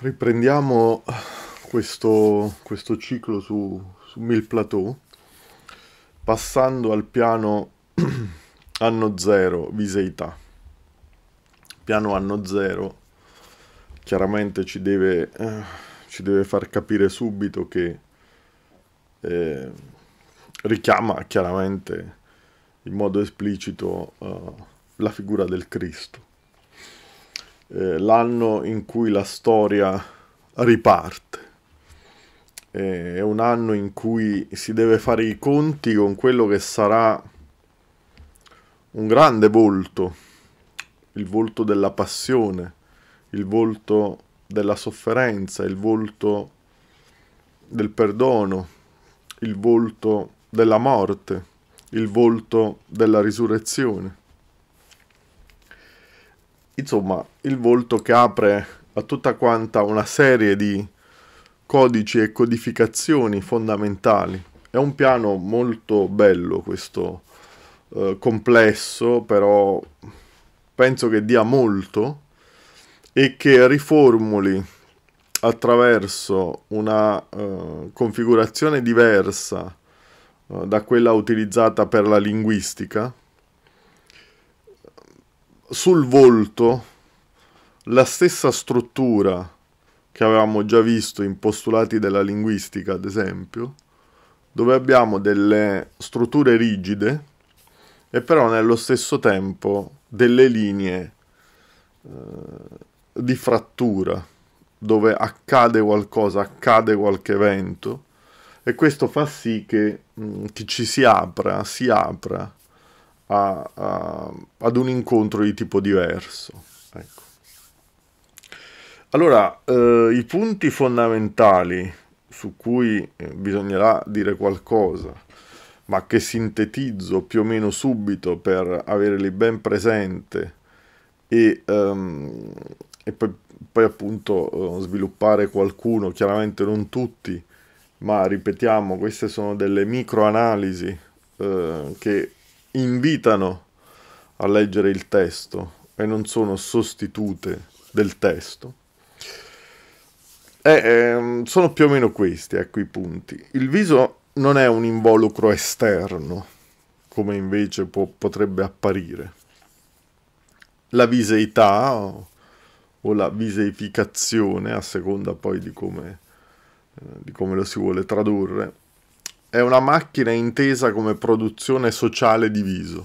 riprendiamo questo, questo ciclo su, su Mill Plateau passando al piano anno zero Viseità. Piano anno zero chiaramente ci deve, eh, ci deve far capire subito che eh, richiama chiaramente in modo esplicito eh, la figura del Cristo eh, l'anno in cui la storia riparte. Eh, è un anno in cui si deve fare i conti con quello che sarà un grande volto, il volto della passione, il volto della sofferenza, il volto del perdono, il volto della morte, il volto della risurrezione insomma il volto che apre a tutta quanta una serie di codici e codificazioni fondamentali. È un piano molto bello questo, eh, complesso, però penso che dia molto e che riformuli attraverso una eh, configurazione diversa eh, da quella utilizzata per la linguistica, sul volto la stessa struttura che avevamo già visto in postulati della linguistica, ad esempio, dove abbiamo delle strutture rigide e però nello stesso tempo delle linee eh, di frattura, dove accade qualcosa, accade qualche evento e questo fa sì che mh, mm, ci si apra, si apra a, a, ad un incontro di tipo diverso. Ecco. Allora, eh, i punti fondamentali su cui eh, bisognerà dire qualcosa, ma che sintetizzo più o meno subito per averli ben presente e, um, e poi, poi, appunto eh, sviluppare qualcuno, chiaramente non tutti, ma ripetiamo, queste sono delle microanalisi eh, che invitano a leggere il testo e non sono sostitute del testo. E, eh, ehm, sono più o meno questi, ecco i punti. Il viso non è un involucro esterno, come invece può, potrebbe apparire. La viseità o, o la viseificazione, a seconda poi di come, eh, di come lo si vuole tradurre, è una macchina intesa come produzione sociale di viso.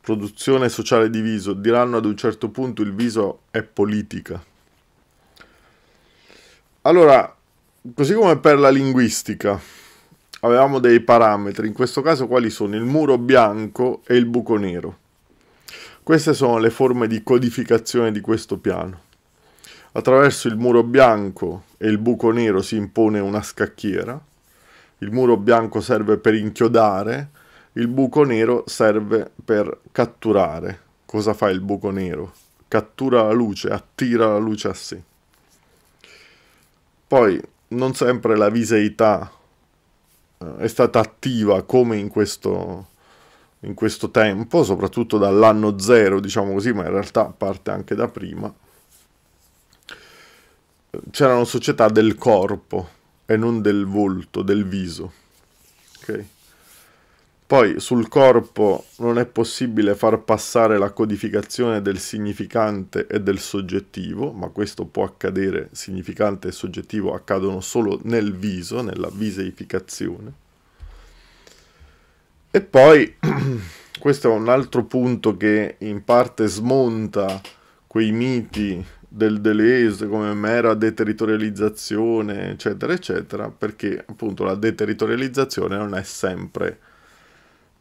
Produzione sociale di viso, diranno ad un certo punto il viso è politica. Allora, così come per la linguistica, avevamo dei parametri, in questo caso quali sono il muro bianco e il buco nero. Queste sono le forme di codificazione di questo piano. Attraverso il muro bianco e il buco nero si impone una scacchiera, il muro bianco serve per inchiodare, il buco nero serve per catturare. Cosa fa il buco nero? Cattura la luce, attira la luce a sé. Poi non sempre la viseità eh, è stata attiva come in questo, in questo tempo, soprattutto dall'anno zero, diciamo così, ma in realtà parte anche da prima. C'erano società del corpo, e non del volto, del viso. Okay. Poi sul corpo non è possibile far passare la codificazione del significante e del soggettivo, ma questo può accadere, significante e soggettivo accadono solo nel viso, nella viseificazione. E poi, questo è un altro punto che in parte smonta quei miti del Deleuze, come mera deterritorializzazione, eccetera, eccetera, perché appunto la deterritorializzazione non è sempre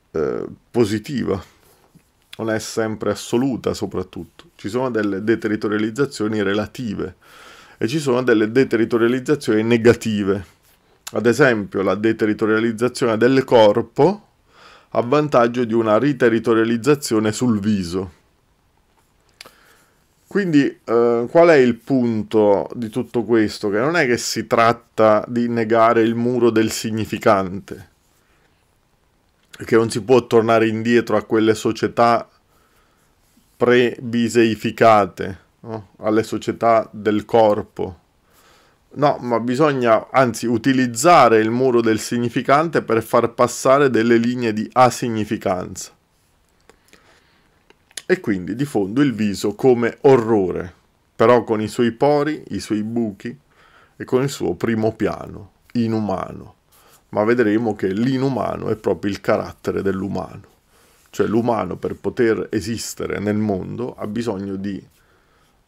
eh, positiva, non è sempre assoluta soprattutto. Ci sono delle deterritorializzazioni relative e ci sono delle deterritorializzazioni negative. Ad esempio la deterritorializzazione del corpo a vantaggio di una riterritorializzazione sul viso quindi eh, qual è il punto di tutto questo? Che non è che si tratta di negare il muro del significante, che non si può tornare indietro a quelle società pre-biseificate, no? alle società del corpo. No, ma bisogna anzi utilizzare il muro del significante per far passare delle linee di asignificanza e quindi di fondo il viso come orrore, però con i suoi pori, i suoi buchi e con il suo primo piano, inumano. Ma vedremo che l'inumano è proprio il carattere dell'umano. Cioè l'umano per poter esistere nel mondo ha bisogno di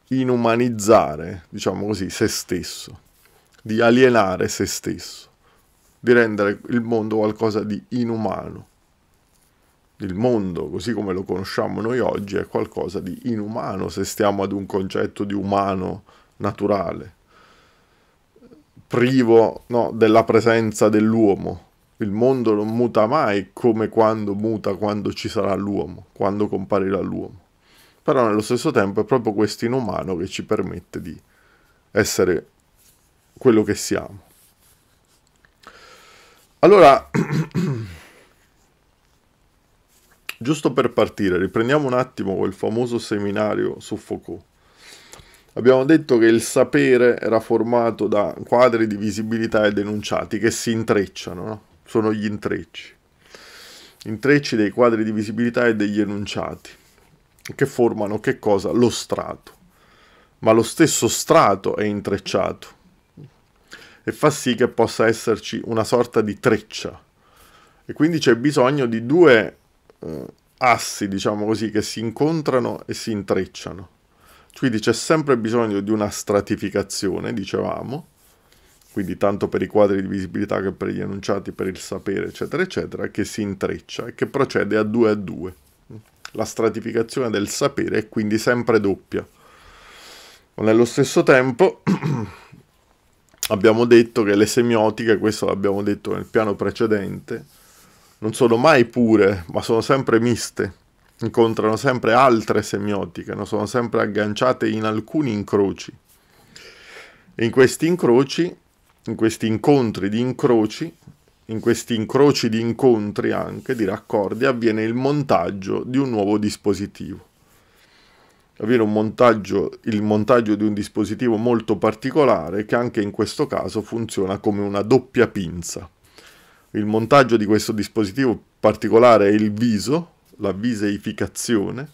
inumanizzare, diciamo così, se stesso, di alienare se stesso, di rendere il mondo qualcosa di inumano il mondo così come lo conosciamo noi oggi è qualcosa di inumano se stiamo ad un concetto di umano naturale, privo no, della presenza dell'uomo. Il mondo non muta mai come quando muta quando ci sarà l'uomo, quando comparirà l'uomo. Però nello stesso tempo è proprio questo inumano che ci permette di essere quello che siamo. Allora, Giusto per partire, riprendiamo un attimo quel famoso seminario su Foucault. Abbiamo detto che il sapere era formato da quadri di visibilità e denunciati che si intrecciano, no? sono gli intrecci. Intrecci dei quadri di visibilità e degli enunciati, che formano che cosa? Lo strato. Ma lo stesso strato è intrecciato e fa sì che possa esserci una sorta di treccia. E quindi c'è bisogno di due eh, assi, diciamo così, che si incontrano e si intrecciano. Quindi c'è sempre bisogno di una stratificazione, dicevamo, quindi tanto per i quadri di visibilità che per gli enunciati, per il sapere, eccetera, eccetera, che si intreccia e che procede a due a due. La stratificazione del sapere è quindi sempre doppia. Ma nello stesso tempo abbiamo detto che le semiotiche, questo l'abbiamo detto nel piano precedente, non sono mai pure, ma sono sempre miste, incontrano sempre altre semiotiche, no? sono sempre agganciate in alcuni incroci. E in questi incroci, in questi incontri di incroci, in questi incroci di incontri anche, di raccordi, avviene il montaggio di un nuovo dispositivo. Avviene un montaggio, il montaggio di un dispositivo molto particolare che anche in questo caso funziona come una doppia pinza il montaggio di questo dispositivo particolare è il viso, la viseificazione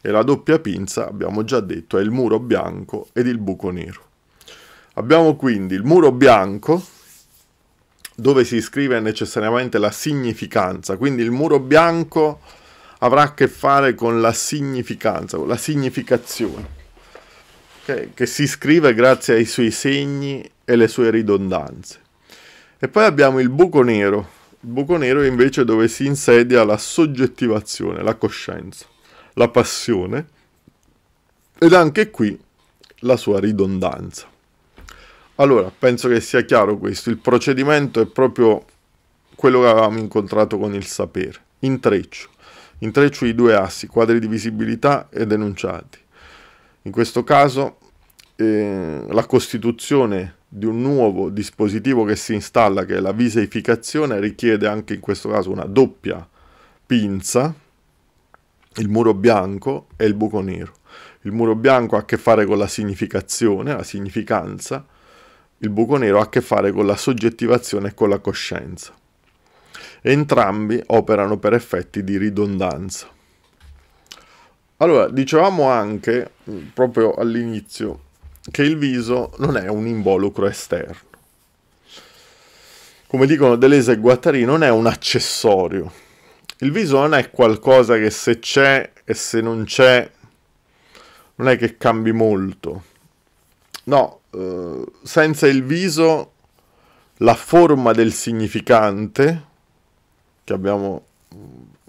e la doppia pinza, abbiamo già detto, è il muro bianco ed il buco nero. Abbiamo quindi il muro bianco dove si scrive necessariamente la significanza, quindi il muro bianco avrà a che fare con la significanza, con la significazione, che, che si scrive grazie ai suoi segni e le sue ridondanze. E poi abbiamo il buco nero. Il buco nero invece dove si insedia la soggettivazione, la coscienza, la passione ed anche qui la sua ridondanza. Allora, penso che sia chiaro questo. Il procedimento è proprio quello che avevamo incontrato con il sapere. Intreccio. Intreccio di due assi, quadri di visibilità e denunciati. In questo caso eh, la costituzione di un nuovo dispositivo che si installa, che è la viseificazione, richiede anche in questo caso una doppia pinza, il muro bianco e il buco nero. Il muro bianco ha a che fare con la significazione, la significanza, il buco nero ha a che fare con la soggettivazione e con la coscienza. Entrambi operano per effetti di ridondanza. Allora, dicevamo anche, mm, proprio all'inizio, che il viso non è un involucro esterno. Come dicono Deleuze e Guattari, non è un accessorio. Il viso non è qualcosa che se c'è e se non c'è non è che cambi molto. No, eh, senza il viso la forma del significante che abbiamo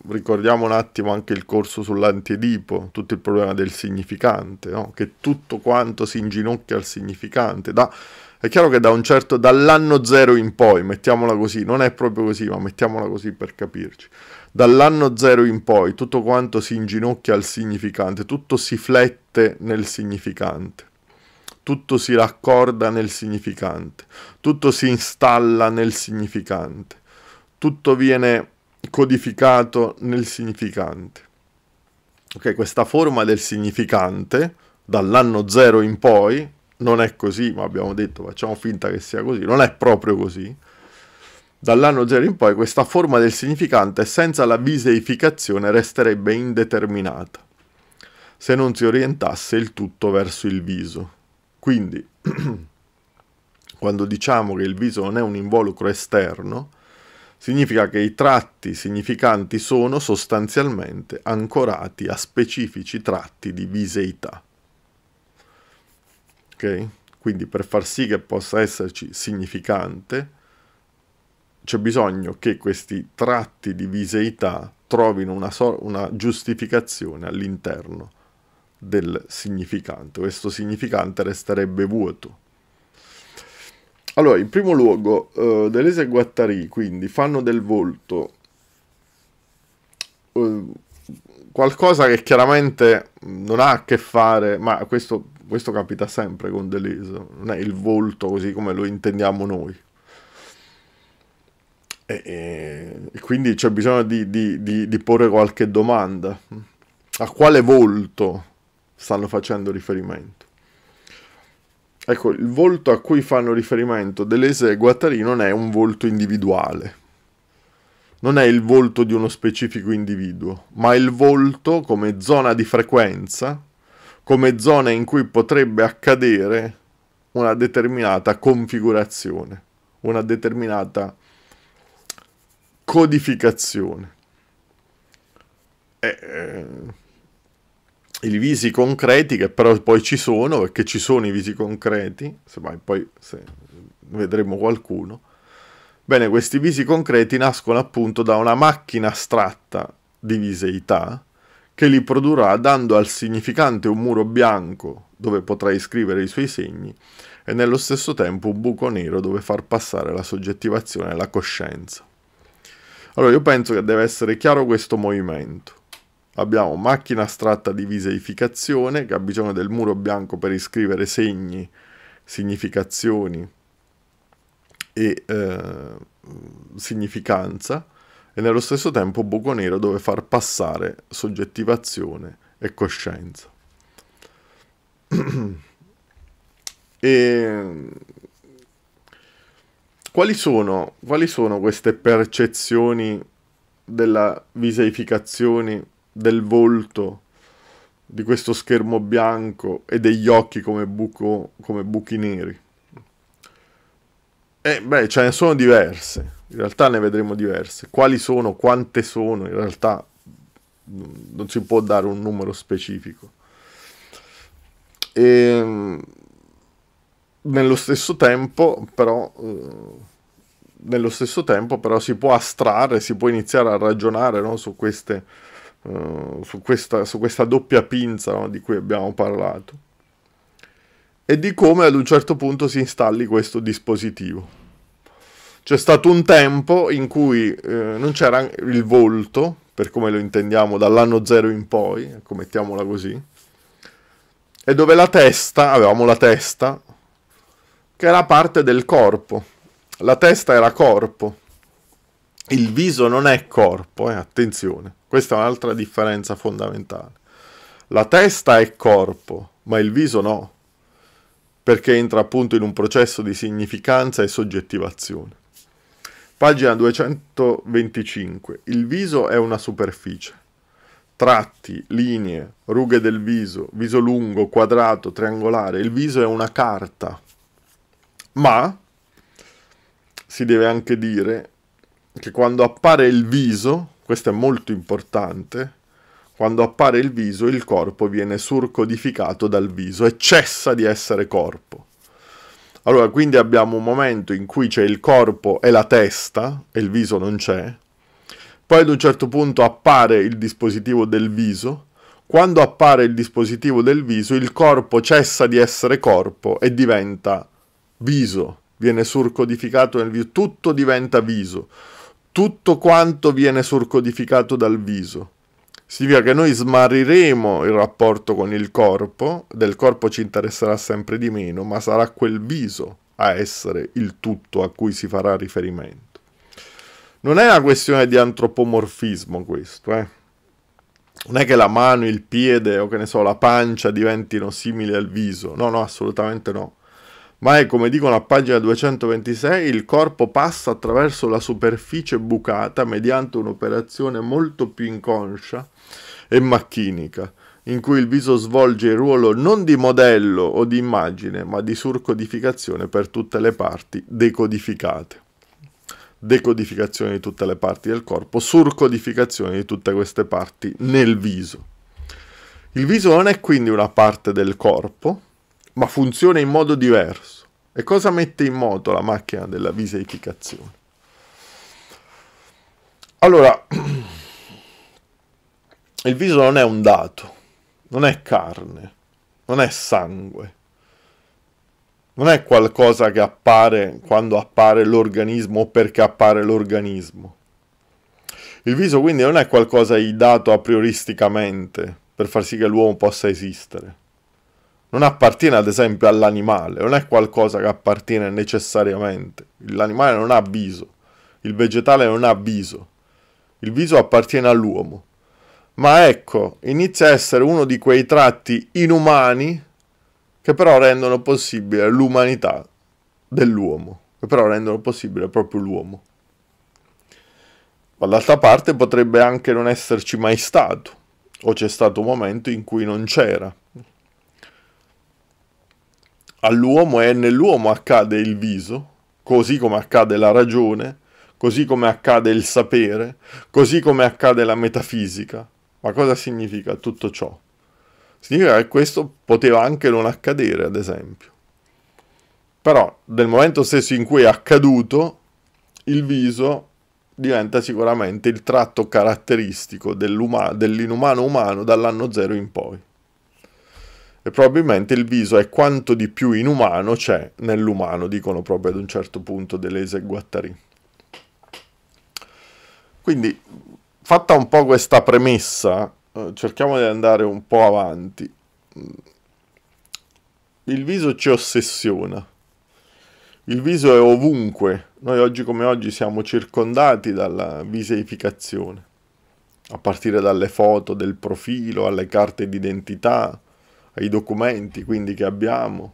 ricordiamo un attimo anche il corso sull'antiedipo, tutto il problema del significante, no? che tutto quanto si inginocchia al significante. Da, è chiaro che da un certo, dall'anno zero in poi, mettiamola così, non è proprio così, ma mettiamola così per capirci, dall'anno zero in poi tutto quanto si inginocchia al significante, tutto si flette nel significante tutto si raccorda nel significante, tutto si installa nel significante, tutto viene codificato nel significante. Ok, questa forma del significante dall'anno zero in poi non è così, ma abbiamo detto facciamo finta che sia così, non è proprio così. Dall'anno zero in poi questa forma del significante senza la viseificazione resterebbe indeterminata se non si orientasse il tutto verso il viso. Quindi, quando diciamo che il viso non è un involucro esterno, significa che i tratti significanti sono sostanzialmente ancorati a specifici tratti di viseità. Okay? Quindi per far sì che possa esserci significante, c'è bisogno che questi tratti di viseità trovino una, so una giustificazione all'interno del significante. Questo significante resterebbe vuoto. Allora, in primo luogo, uh, Deleuze e Guattari quindi fanno del volto uh, qualcosa che chiaramente non ha a che fare, ma questo, questo capita sempre con Deleuze, non è il volto così come lo intendiamo noi. E, e quindi c'è bisogno di, di, di, di porre qualche domanda. A quale volto stanno facendo riferimento? Ecco, il volto a cui fanno riferimento Deleuze e Guattari non è un volto individuale, non è il volto di uno specifico individuo, ma il volto come zona di frequenza, come zona in cui potrebbe accadere una determinata configurazione, una determinata codificazione. E, eh, eh i visi concreti che però poi ci sono, perché ci sono i visi concreti, se mai poi se vedremo qualcuno. Bene, questi visi concreti nascono appunto da una macchina astratta di viseità che li produrrà dando al significante un muro bianco dove potrai scrivere i suoi segni e nello stesso tempo un buco nero dove far passare la soggettivazione e la coscienza. Allora io penso che deve essere chiaro questo movimento Abbiamo macchina astratta di viseificazione che ha bisogno del muro bianco per iscrivere segni, significazioni e eh, significanza e nello stesso tempo buco nero dove far passare soggettivazione e coscienza. e quali sono, quali sono queste percezioni della viseificazione del volto di questo schermo bianco e degli occhi come, buco, come buchi neri. E eh, beh, ce ne sono diverse, in realtà ne vedremo diverse. Quali sono, quante sono, in realtà non si può dare un numero specifico. E, ehm, nello stesso tempo, però, eh, nello stesso tempo, però si può astrarre, si può iniziare a ragionare no, su queste eh, su, questa, su, questa, doppia pinza no, di cui abbiamo parlato e di come ad un certo punto si installi questo dispositivo. C'è stato un tempo in cui eh, non c'era il volto, per come lo intendiamo, dall'anno zero in poi, ecco, mettiamola così, e dove la testa, avevamo la testa, che era parte del corpo. La testa era corpo, il viso non è corpo, eh, attenzione, questa è un'altra differenza fondamentale. La testa è corpo, ma il viso no, perché entra appunto in un processo di significanza e soggettivazione. Pagina 225. Il viso è una superficie. Tratti, linee, rughe del viso, viso lungo, quadrato, triangolare. Il viso è una carta. Ma si deve anche dire che quando appare il viso, questo è molto importante, quando appare il viso il corpo viene surcodificato dal viso e cessa di essere corpo. Allora, quindi abbiamo un momento in cui c'è il corpo e la testa e il viso non c'è. Poi ad un certo punto appare il dispositivo del viso. Quando appare il dispositivo del viso, il corpo cessa di essere corpo e diventa viso, viene surcodificato nel viso, tutto diventa viso tutto quanto viene surcodificato dal viso. Significa che noi smarriremo il rapporto con il corpo, del corpo ci interesserà sempre di meno, ma sarà quel viso a essere il tutto a cui si farà riferimento. Non è una questione di antropomorfismo questo, eh? Non è che la mano, il piede o che ne so, la pancia diventino simili al viso, no, no, assolutamente no ma è, come dicono a pagina 226, il corpo passa attraverso la superficie bucata mediante un'operazione molto più inconscia e macchinica, in cui il viso svolge il ruolo non di modello o di immagine, ma di surcodificazione per tutte le parti decodificate. Decodificazione di tutte le parti del corpo, surcodificazione di tutte queste parti nel viso. Il viso non è quindi una parte del corpo, ma funziona in modo diverso. E cosa mette in moto la macchina della viseificazione? Allora, il viso non è un dato, non è carne, non è sangue, non è qualcosa che appare quando appare l'organismo o perché appare l'organismo. Il viso quindi non è qualcosa di dato a prioristicamente per far sì che l'uomo possa esistere non appartiene ad esempio all'animale, non è qualcosa che appartiene necessariamente. L'animale non ha viso, il vegetale non ha viso, il viso appartiene all'uomo. Ma ecco, inizia a essere uno di quei tratti inumani che però rendono possibile l'umanità dell'uomo, che però rendono possibile proprio l'uomo. Dall'altra parte potrebbe anche non esserci mai stato, o c'è stato un momento in cui non c'era, all'uomo e nell'uomo accade il viso, così come accade la ragione, così come accade il sapere, così come accade la metafisica. Ma cosa significa tutto ciò? Significa che questo poteva anche non accadere, ad esempio. Però nel momento stesso in cui è accaduto, il viso diventa sicuramente il tratto caratteristico dell'inumano umano dall'anno zero in poi e probabilmente il viso è quanto di più inumano c'è nell'umano, dicono proprio ad un certo punto Deleuze e Guattari. Quindi, fatta un po' questa premessa, eh, cerchiamo di andare un po' avanti. Il viso ci ossessiona. Il viso è ovunque. Noi oggi come oggi siamo circondati dalla viseificazione, a partire dalle foto del profilo, alle carte d'identità, ai documenti quindi che abbiamo,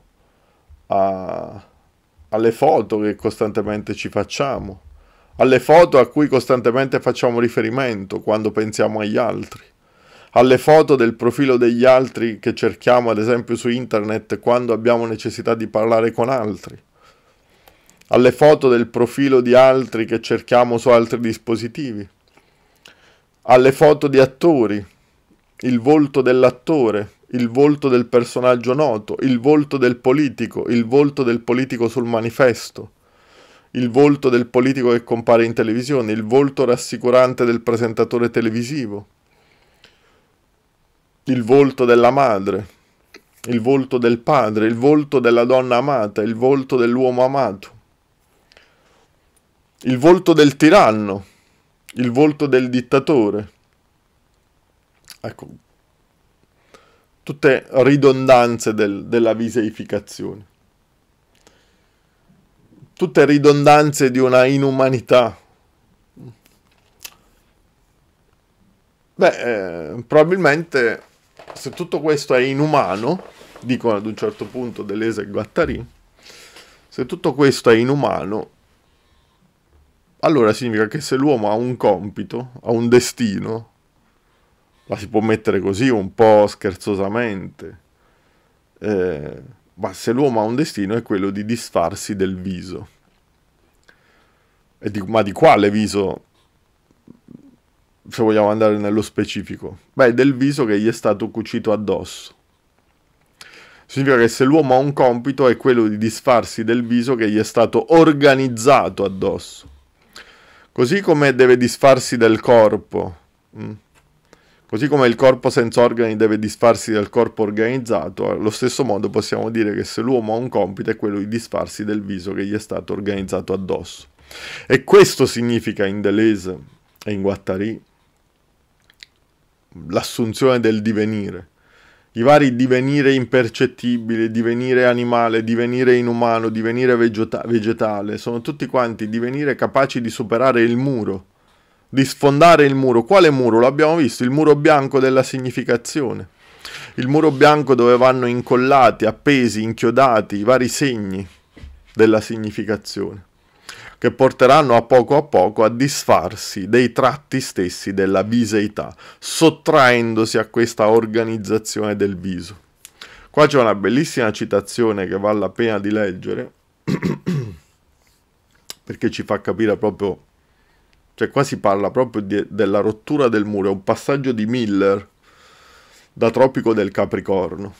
a, alle foto che costantemente ci facciamo, alle foto a cui costantemente facciamo riferimento quando pensiamo agli altri, alle foto del profilo degli altri che cerchiamo ad esempio su internet quando abbiamo necessità di parlare con altri, alle foto del profilo di altri che cerchiamo su altri dispositivi, alle foto di attori, il volto dell'attore, il volto del personaggio noto, il volto del politico, il volto del politico sul manifesto, il volto del politico che compare in televisione, il volto rassicurante del presentatore televisivo, il volto della madre, il volto del padre, il volto della donna amata, il volto dell'uomo amato, il volto del tiranno, il volto del dittatore. Ecco, tutte ridondanze del, della viseificazione, tutte ridondanze di una inumanità. Beh, eh, probabilmente se tutto questo è inumano, dicono ad un certo punto Deleuze e Guattari, se tutto questo è inumano, allora significa che se l'uomo ha un compito, ha un destino, la si può mettere così un po' scherzosamente, eh, ma se l'uomo ha un destino è quello di disfarsi del viso. Di, ma di quale viso, se vogliamo andare nello specifico? Beh, del viso che gli è stato cucito addosso. Significa che se l'uomo ha un compito è quello di disfarsi del viso che gli è stato organizzato addosso. Così come deve disfarsi del corpo. Mh? Mm, Così come il corpo senza organi deve disfarsi del corpo organizzato, allo stesso modo possiamo dire che se l'uomo ha un compito è quello di disfarsi del viso che gli è stato organizzato addosso. E questo significa in Deleuze e in Guattari l'assunzione del divenire. I vari divenire impercettibile, divenire animale, divenire inumano, divenire vegeta- vegetale, sono tutti quanti divenire capaci di superare il muro di sfondare il muro. Quale muro? L'abbiamo visto, il muro bianco della significazione. Il muro bianco dove vanno incollati, appesi, inchiodati i vari segni della significazione, che porteranno a poco a poco a disfarsi dei tratti stessi della viseità, sottraendosi a questa organizzazione del viso. Qua c'è una bellissima citazione che vale la pena di leggere, perché ci fa capire proprio cioè qua si parla proprio di, della rottura del muro, è un passaggio di Miller da Tropico del Capricorno.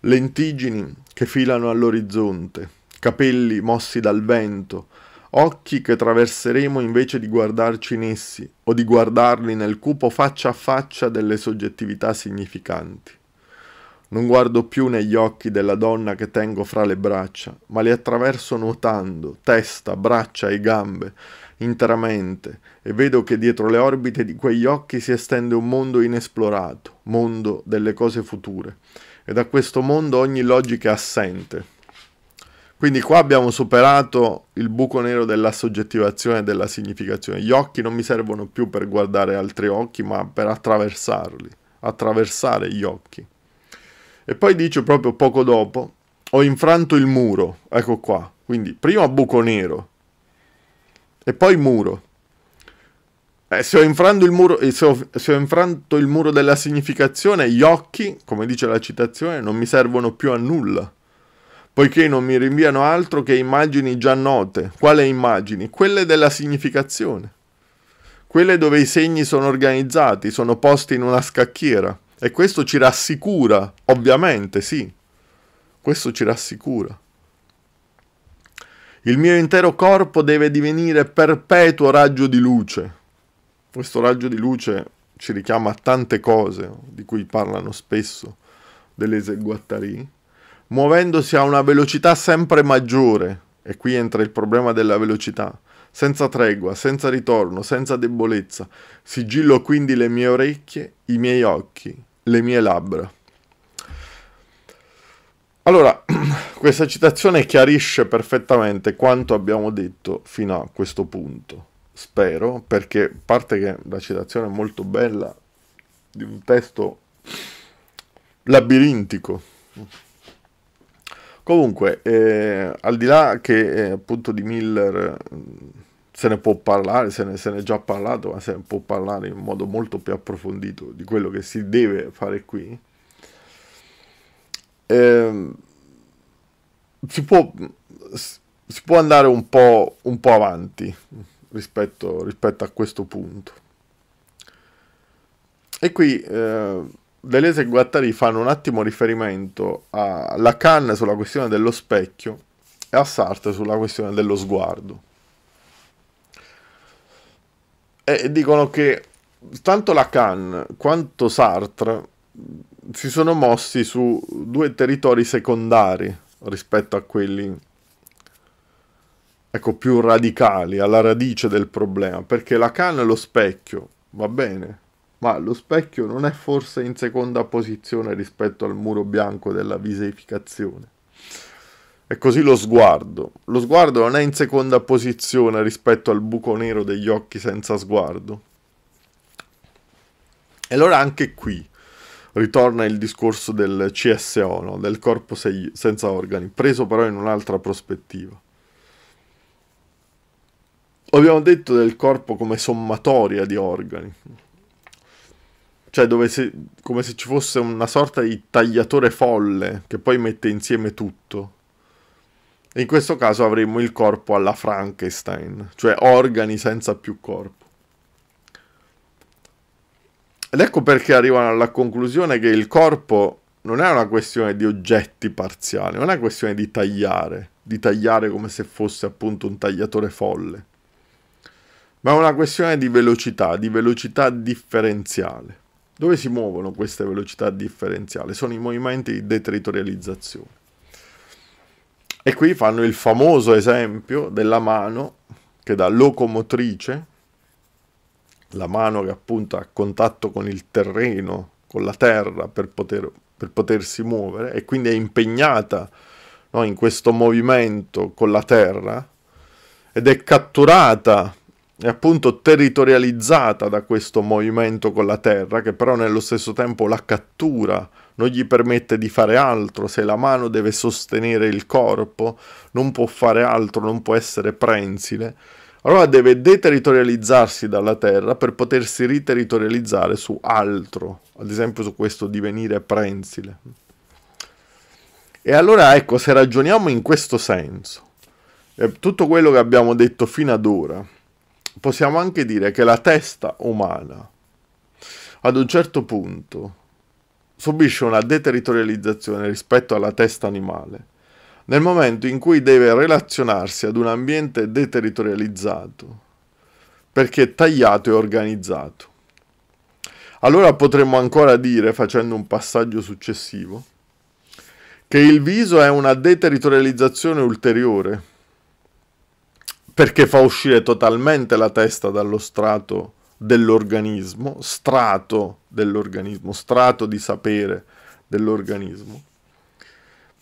Lentigini che filano all'orizzonte, capelli mossi dal vento, occhi che traverseremo invece di guardarci in essi o di guardarli nel cupo faccia a faccia delle soggettività significanti. Non guardo più negli occhi della donna che tengo fra le braccia, ma li attraverso nuotando, testa, braccia e gambe, interamente e vedo che dietro le orbite di quegli occhi si estende un mondo inesplorato, mondo delle cose future, e da questo mondo ogni logica è assente. Quindi qua abbiamo superato il buco nero della soggettivazione e della significazione. Gli occhi non mi servono più per guardare altri occhi, ma per attraversarli, attraversare gli occhi. E poi dice proprio poco dopo, ho infranto il muro, ecco qua. Quindi prima buco nero, e poi muro. Eh, se, ho muro eh, se, ho, se ho infranto il muro della significazione, gli occhi, come dice la citazione, non mi servono più a nulla poiché non mi rinviano altro che immagini già note. Quale immagini? Quelle della significazione. Quelle dove i segni sono organizzati, sono posti in una scacchiera. E questo ci rassicura, ovviamente, sì. Questo ci rassicura. Il mio intero corpo deve divenire perpetuo raggio di luce. Questo raggio di luce ci richiama a tante cose di cui parlano spesso delle eseguattari, muovendosi a una velocità sempre maggiore, e qui entra il problema della velocità, senza tregua, senza ritorno, senza debolezza, sigillo quindi le mie orecchie, i miei occhi, le mie labbra. Allora, questa citazione chiarisce perfettamente quanto abbiamo detto fino a questo punto, spero, perché a parte che la citazione è molto bella, di un testo labirintico. Comunque, eh, al di là che eh, appunto di Miller eh, se ne può parlare, se ne, se ne è già parlato, ma se ne può parlare in modo molto più approfondito di quello che si deve fare qui, eh, si, può, si, può, andare un po', un po avanti rispetto, rispetto, a questo punto. E qui eh, Deleuze e Guattari fanno un attimo riferimento a Lacan sulla questione dello specchio e a Sartre sulla questione dello sguardo. E dicono che tanto Lacan quanto Sartre si sono mossi su due territori secondari rispetto a quelli ecco, più radicali, alla radice del problema, perché Lacan canna e lo specchio, va bene, ma lo specchio non è forse in seconda posizione rispetto al muro bianco della viseificazione. E così lo sguardo. Lo sguardo non è in seconda posizione rispetto al buco nero degli occhi senza sguardo. E allora anche qui ritorna il discorso del CSO, no? del corpo se- senza organi, preso però in un'altra prospettiva. Abbiamo detto del corpo come sommatoria di organi, cioè se, come se ci fosse una sorta di tagliatore folle che poi mette insieme tutto. in questo caso avremmo il corpo alla Frankenstein, cioè organi senza più corpo. Ed ecco perché arrivano alla conclusione che il corpo non è una questione di oggetti parziali, non è una questione di tagliare, di tagliare come se fosse appunto un tagliatore folle, ma è una questione di velocità, di velocità differenziale. Dove si muovono queste velocità differenziali? Sono i movimenti di deterritorializzazione. E qui fanno il famoso esempio della mano che da locomotrice la mano che appunto ha contatto con il terreno, con la terra per, poter, per potersi muovere e quindi è impegnata no, in questo movimento con la terra ed è catturata e appunto territorializzata da questo movimento con la terra che però nello stesso tempo la cattura, non gli permette di fare altro, se la mano deve sostenere il corpo non può fare altro, non può essere prensile allora deve deterritorializzarsi dalla Terra per potersi riterritorializzare su altro, ad esempio su questo divenire prensile. E allora ecco, se ragioniamo in questo senso, eh, tutto quello che abbiamo detto fino ad ora, possiamo anche dire che la testa umana ad un certo punto subisce una deterritorializzazione rispetto alla testa animale nel momento in cui deve relazionarsi ad un ambiente deterritorializzato, perché tagliato e organizzato. Allora potremmo ancora dire, facendo un passaggio successivo, che il viso è una deterritorializzazione ulteriore, perché fa uscire totalmente la testa dallo strato dell'organismo, strato dell'organismo, strato di sapere dell'organismo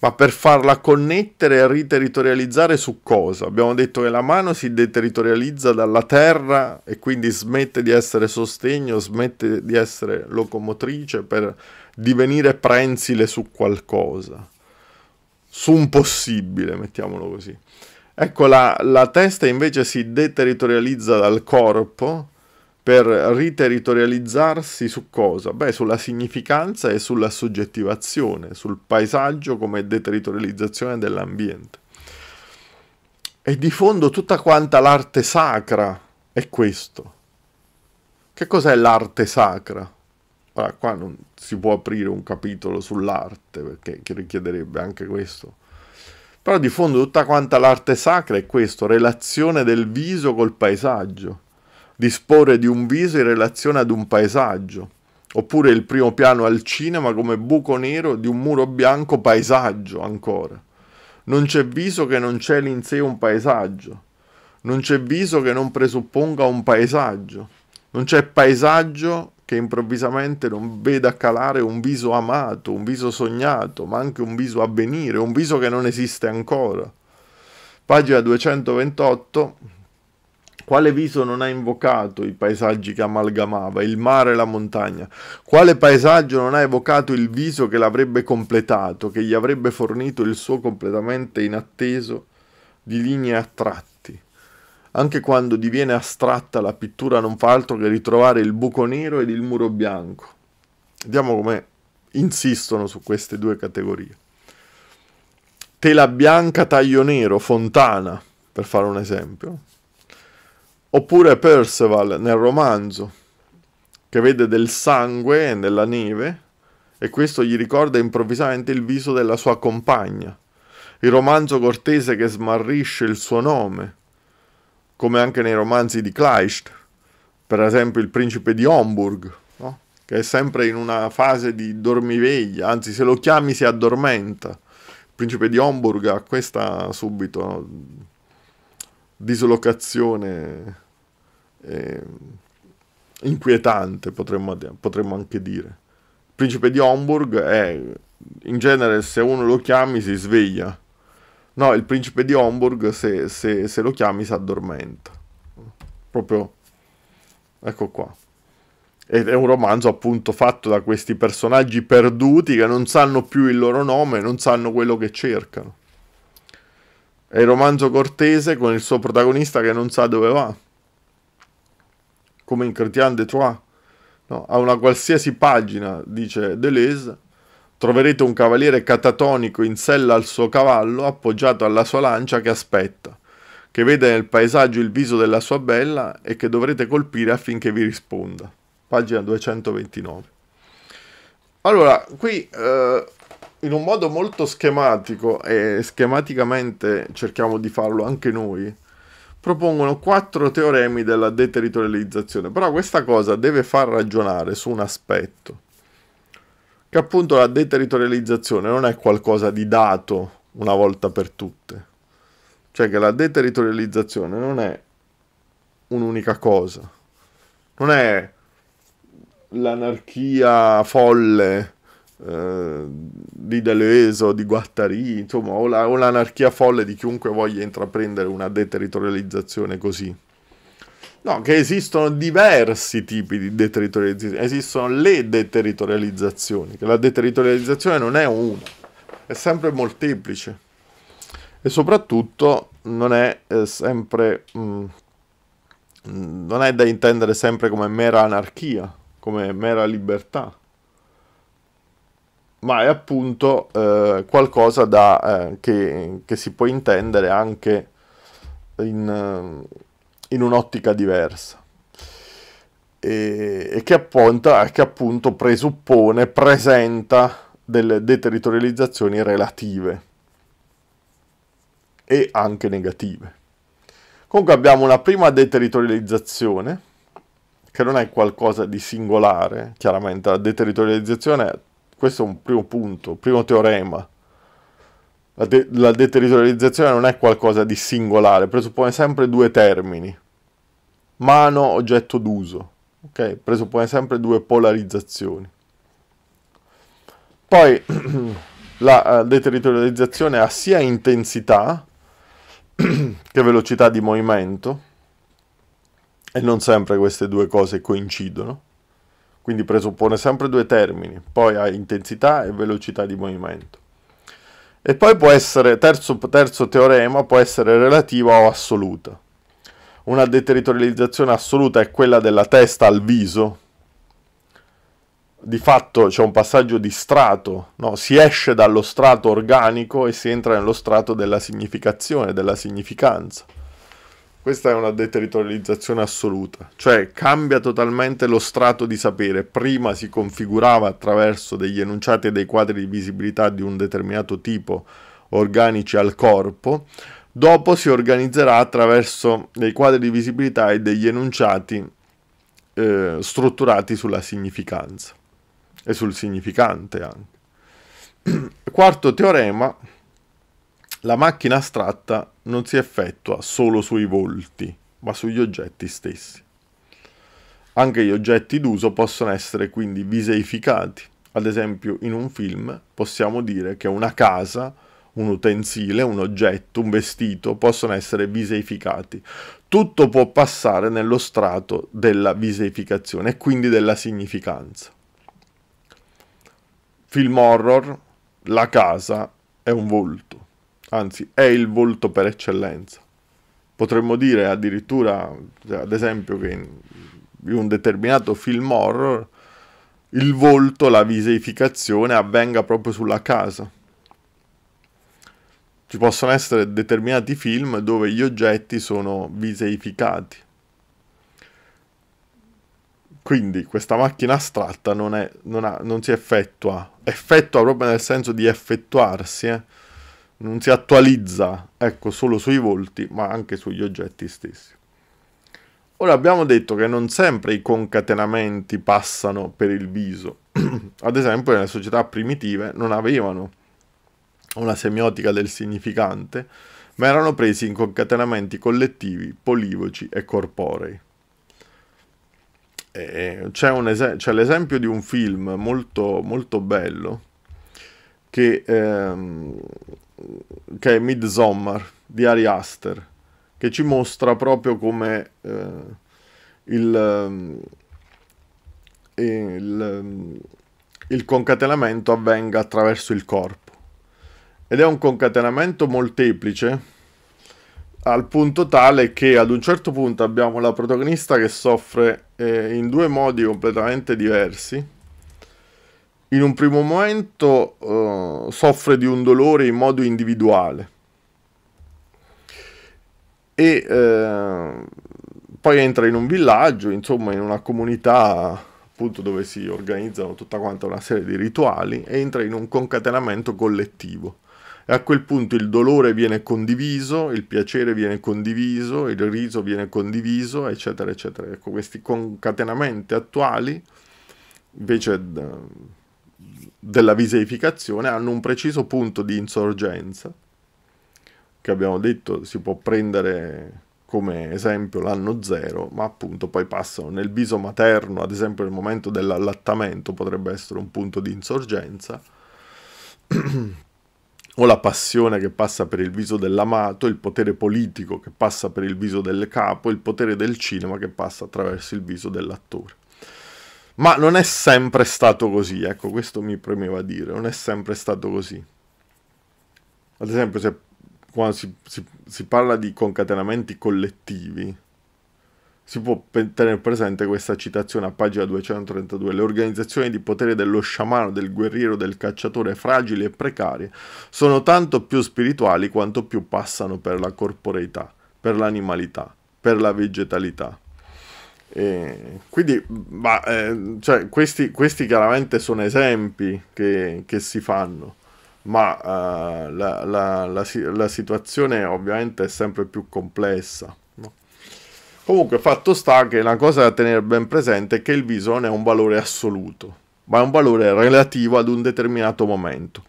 ma per farla connettere e riterritorializzare su cosa? Abbiamo detto che la mano si deterritorializza dalla terra e quindi smette di essere sostegno, smette di essere locomotrice per divenire prensile su qualcosa, su un possibile, mettiamolo così. Ecco, la, la testa invece si deterritorializza dal corpo per riterritorializzarsi su cosa? Beh, sulla significanza e sulla soggettivazione, sul paesaggio come deterritorializzazione dell'ambiente. E di fondo tutta quanta l'arte sacra è questo. Che cos'è l'arte sacra? Ora, qua non si può aprire un capitolo sull'arte perché richiederebbe anche questo. Però di fondo tutta quanta l'arte sacra è questo, relazione del viso col paesaggio disporre di un viso in relazione ad un paesaggio, oppure il primo piano al cinema come buco nero di un muro bianco paesaggio ancora. Non c'è viso che non celi in sé un paesaggio, non c'è viso che non presupponga un paesaggio, non c'è paesaggio che improvvisamente non veda calare un viso amato, un viso sognato, ma anche un viso a venire, un viso che non esiste ancora. Pagina 228 quale viso non ha invocato i paesaggi che amalgamava, il mare e la montagna? Quale paesaggio non ha evocato il viso che l'avrebbe completato, che gli avrebbe fornito il suo completamente inatteso di linee a tratti? Anche quando diviene astratta la pittura non fa altro che ritrovare il buco nero ed il muro bianco. Vediamo come insistono su queste due categorie. Tela bianca, taglio nero, fontana, per fare un esempio. Oppure Perceval nel romanzo, che vede del sangue nella neve e questo gli ricorda improvvisamente il viso della sua compagna. Il romanzo cortese che smarrisce il suo nome, come anche nei romanzi di Kleist, per esempio Il principe di Homburg, no? che è sempre in una fase di dormiveglia, anzi se lo chiami si addormenta. Il principe di Homburg ha questa subito... No? dislocazione eh, inquietante, potremmo, potremmo, anche dire. Il principe di Homburg è, in genere, se uno lo chiami si sveglia. No, il principe di Homburg, se, se, se lo chiami, si addormenta. Proprio, ecco qua. Ed è un romanzo appunto fatto da questi personaggi perduti che non sanno più il loro nome, non sanno quello che cercano. È il romanzo cortese con il suo protagonista che non sa dove va. Come in Chrétien de Troyes. No? A una qualsiasi pagina, dice Deleuze, troverete un cavaliere catatonico in sella al suo cavallo, appoggiato alla sua lancia che aspetta, che vede nel paesaggio il viso della sua bella e che dovrete colpire affinché vi risponda. Pagina 229. Allora, qui eh, in un modo molto schematico e schematicamente cerchiamo di farlo anche noi, propongono quattro teoremi della deterritorializzazione, però questa cosa deve far ragionare su un aspetto, che appunto la deterritorializzazione non è qualcosa di dato una volta per tutte, cioè che la deterritorializzazione non è un'unica cosa, non è l'anarchia folle eh, di Deleuze o di Guattari, insomma, o, la, o l'anarchia folle di chiunque voglia intraprendere una deterritorializzazione così. No, che esistono diversi tipi di deterritorializzazione, esistono le deterritorializzazioni, che la deterritorializzazione non è una, è sempre molteplice e soprattutto non è eh, sempre mh, mm, mm, non è da intendere sempre come mera anarchia, come mera libertà ma è appunto eh, qualcosa da, eh, che, che, si può intendere anche in, eh, in un'ottica diversa e, e che, appunta, che, appunto presuppone, presenta delle deterritorializzazioni relative e anche negative. Comunque abbiamo una prima deterritorializzazione che non è qualcosa di singolare, chiaramente la deterritorializzazione questo è un primo punto, primo teorema. La, de- la deterritorializzazione non è qualcosa di singolare, presuppone sempre due termini. Mano, oggetto d'uso. Okay? Presuppone sempre due polarizzazioni. Poi la eh, deterritorializzazione ha sia intensità che velocità di movimento e non sempre queste due cose coincidono quindi presuppone sempre due termini, poi ha intensità e velocità di movimento. E poi può essere, terzo, terzo teorema, può essere relativa o assoluta. Una deterritorializzazione assoluta è quella della testa al viso, di fatto c'è un passaggio di strato, no? si esce dallo strato organico e si entra nello strato della significazione, della significanza. Questa è una deterritorializzazione assoluta, cioè cambia totalmente lo strato di sapere. Prima si configurava attraverso degli enunciati e dei quadri di visibilità di un determinato tipo organici al corpo, dopo si organizzerà attraverso dei quadri di visibilità e degli enunciati eh, strutturati sulla significanza e sul significante anche. Quarto teorema la macchina astratta non si effettua solo sui volti, ma sugli oggetti stessi. Anche gli oggetti d'uso possono essere quindi viseificati. Ad esempio, in un film possiamo dire che una casa, un utensile, un oggetto, un vestito possono essere viseificati. Tutto può passare nello strato della viseificazione e quindi della significanza. Film horror, la casa è un volto anzi è il volto per eccellenza. Potremmo dire addirittura, cioè, ad esempio, che in un determinato film horror il volto, la viseificazione avvenga proprio sulla casa. Ci possono essere determinati film dove gli oggetti sono viseificati. Quindi questa macchina astratta non, è, non, ha, non si effettua, effettua proprio nel senso di effettuarsi, eh? non si attualizza ecco, solo sui volti, ma anche sugli oggetti stessi. Ora abbiamo detto che non sempre i concatenamenti passano per il viso. Ad esempio, nelle società primitive non avevano una semiotica del significante, ma erano presi in concatenamenti collettivi, polivoci e corporei. E c'è, c'è l'esempio di un film molto, molto bello che ehm, che è Midsommar di Ari Aster, che ci mostra proprio come eh, il, ehm, il, ehm, il concatenamento avvenga attraverso il corpo. Ed è un concatenamento molteplice al punto tale che ad un certo punto abbiamo la protagonista che soffre eh, in due modi completamente diversi in un primo momento uh, soffre di un dolore in modo individuale e uh, poi entra in un villaggio, insomma in una comunità appunto dove si organizzano tutta quanta una serie di rituali e entra in un concatenamento collettivo. E a quel punto il dolore viene condiviso, il piacere viene condiviso, il riso viene condiviso, eccetera, eccetera. Ecco, questi concatenamenti attuali invece della viseificazione hanno un preciso punto di insorgenza, che abbiamo detto si può prendere come esempio l'anno zero, ma appunto poi passano nel viso materno, ad esempio nel momento dell'allattamento potrebbe essere un punto di insorgenza, o la passione che passa per il viso dell'amato, il potere politico che passa per il viso del capo, il potere del cinema che passa attraverso il viso dell'attore ma non è sempre stato così, ecco, questo mi premeva dire, non è sempre stato così. Ad esempio, se, quando si, si, si parla di concatenamenti collettivi, si può tenere presente questa citazione a pagina 232. Le organizzazioni di potere dello sciamano, del guerriero, del cacciatore fragili e precarie sono tanto più spirituali quanto più passano per la corporeità, per l'animalità, per la vegetalità. Eh, quindi, bah, eh, cioè, questi, questi, chiaramente sono esempi che, che si fanno, ma eh, la, la, la, la, situazione ovviamente è sempre più complessa. No? Comunque, fatto sta che la cosa da tenere ben presente è che il viso non è un valore assoluto, ma è un valore relativo ad un determinato momento.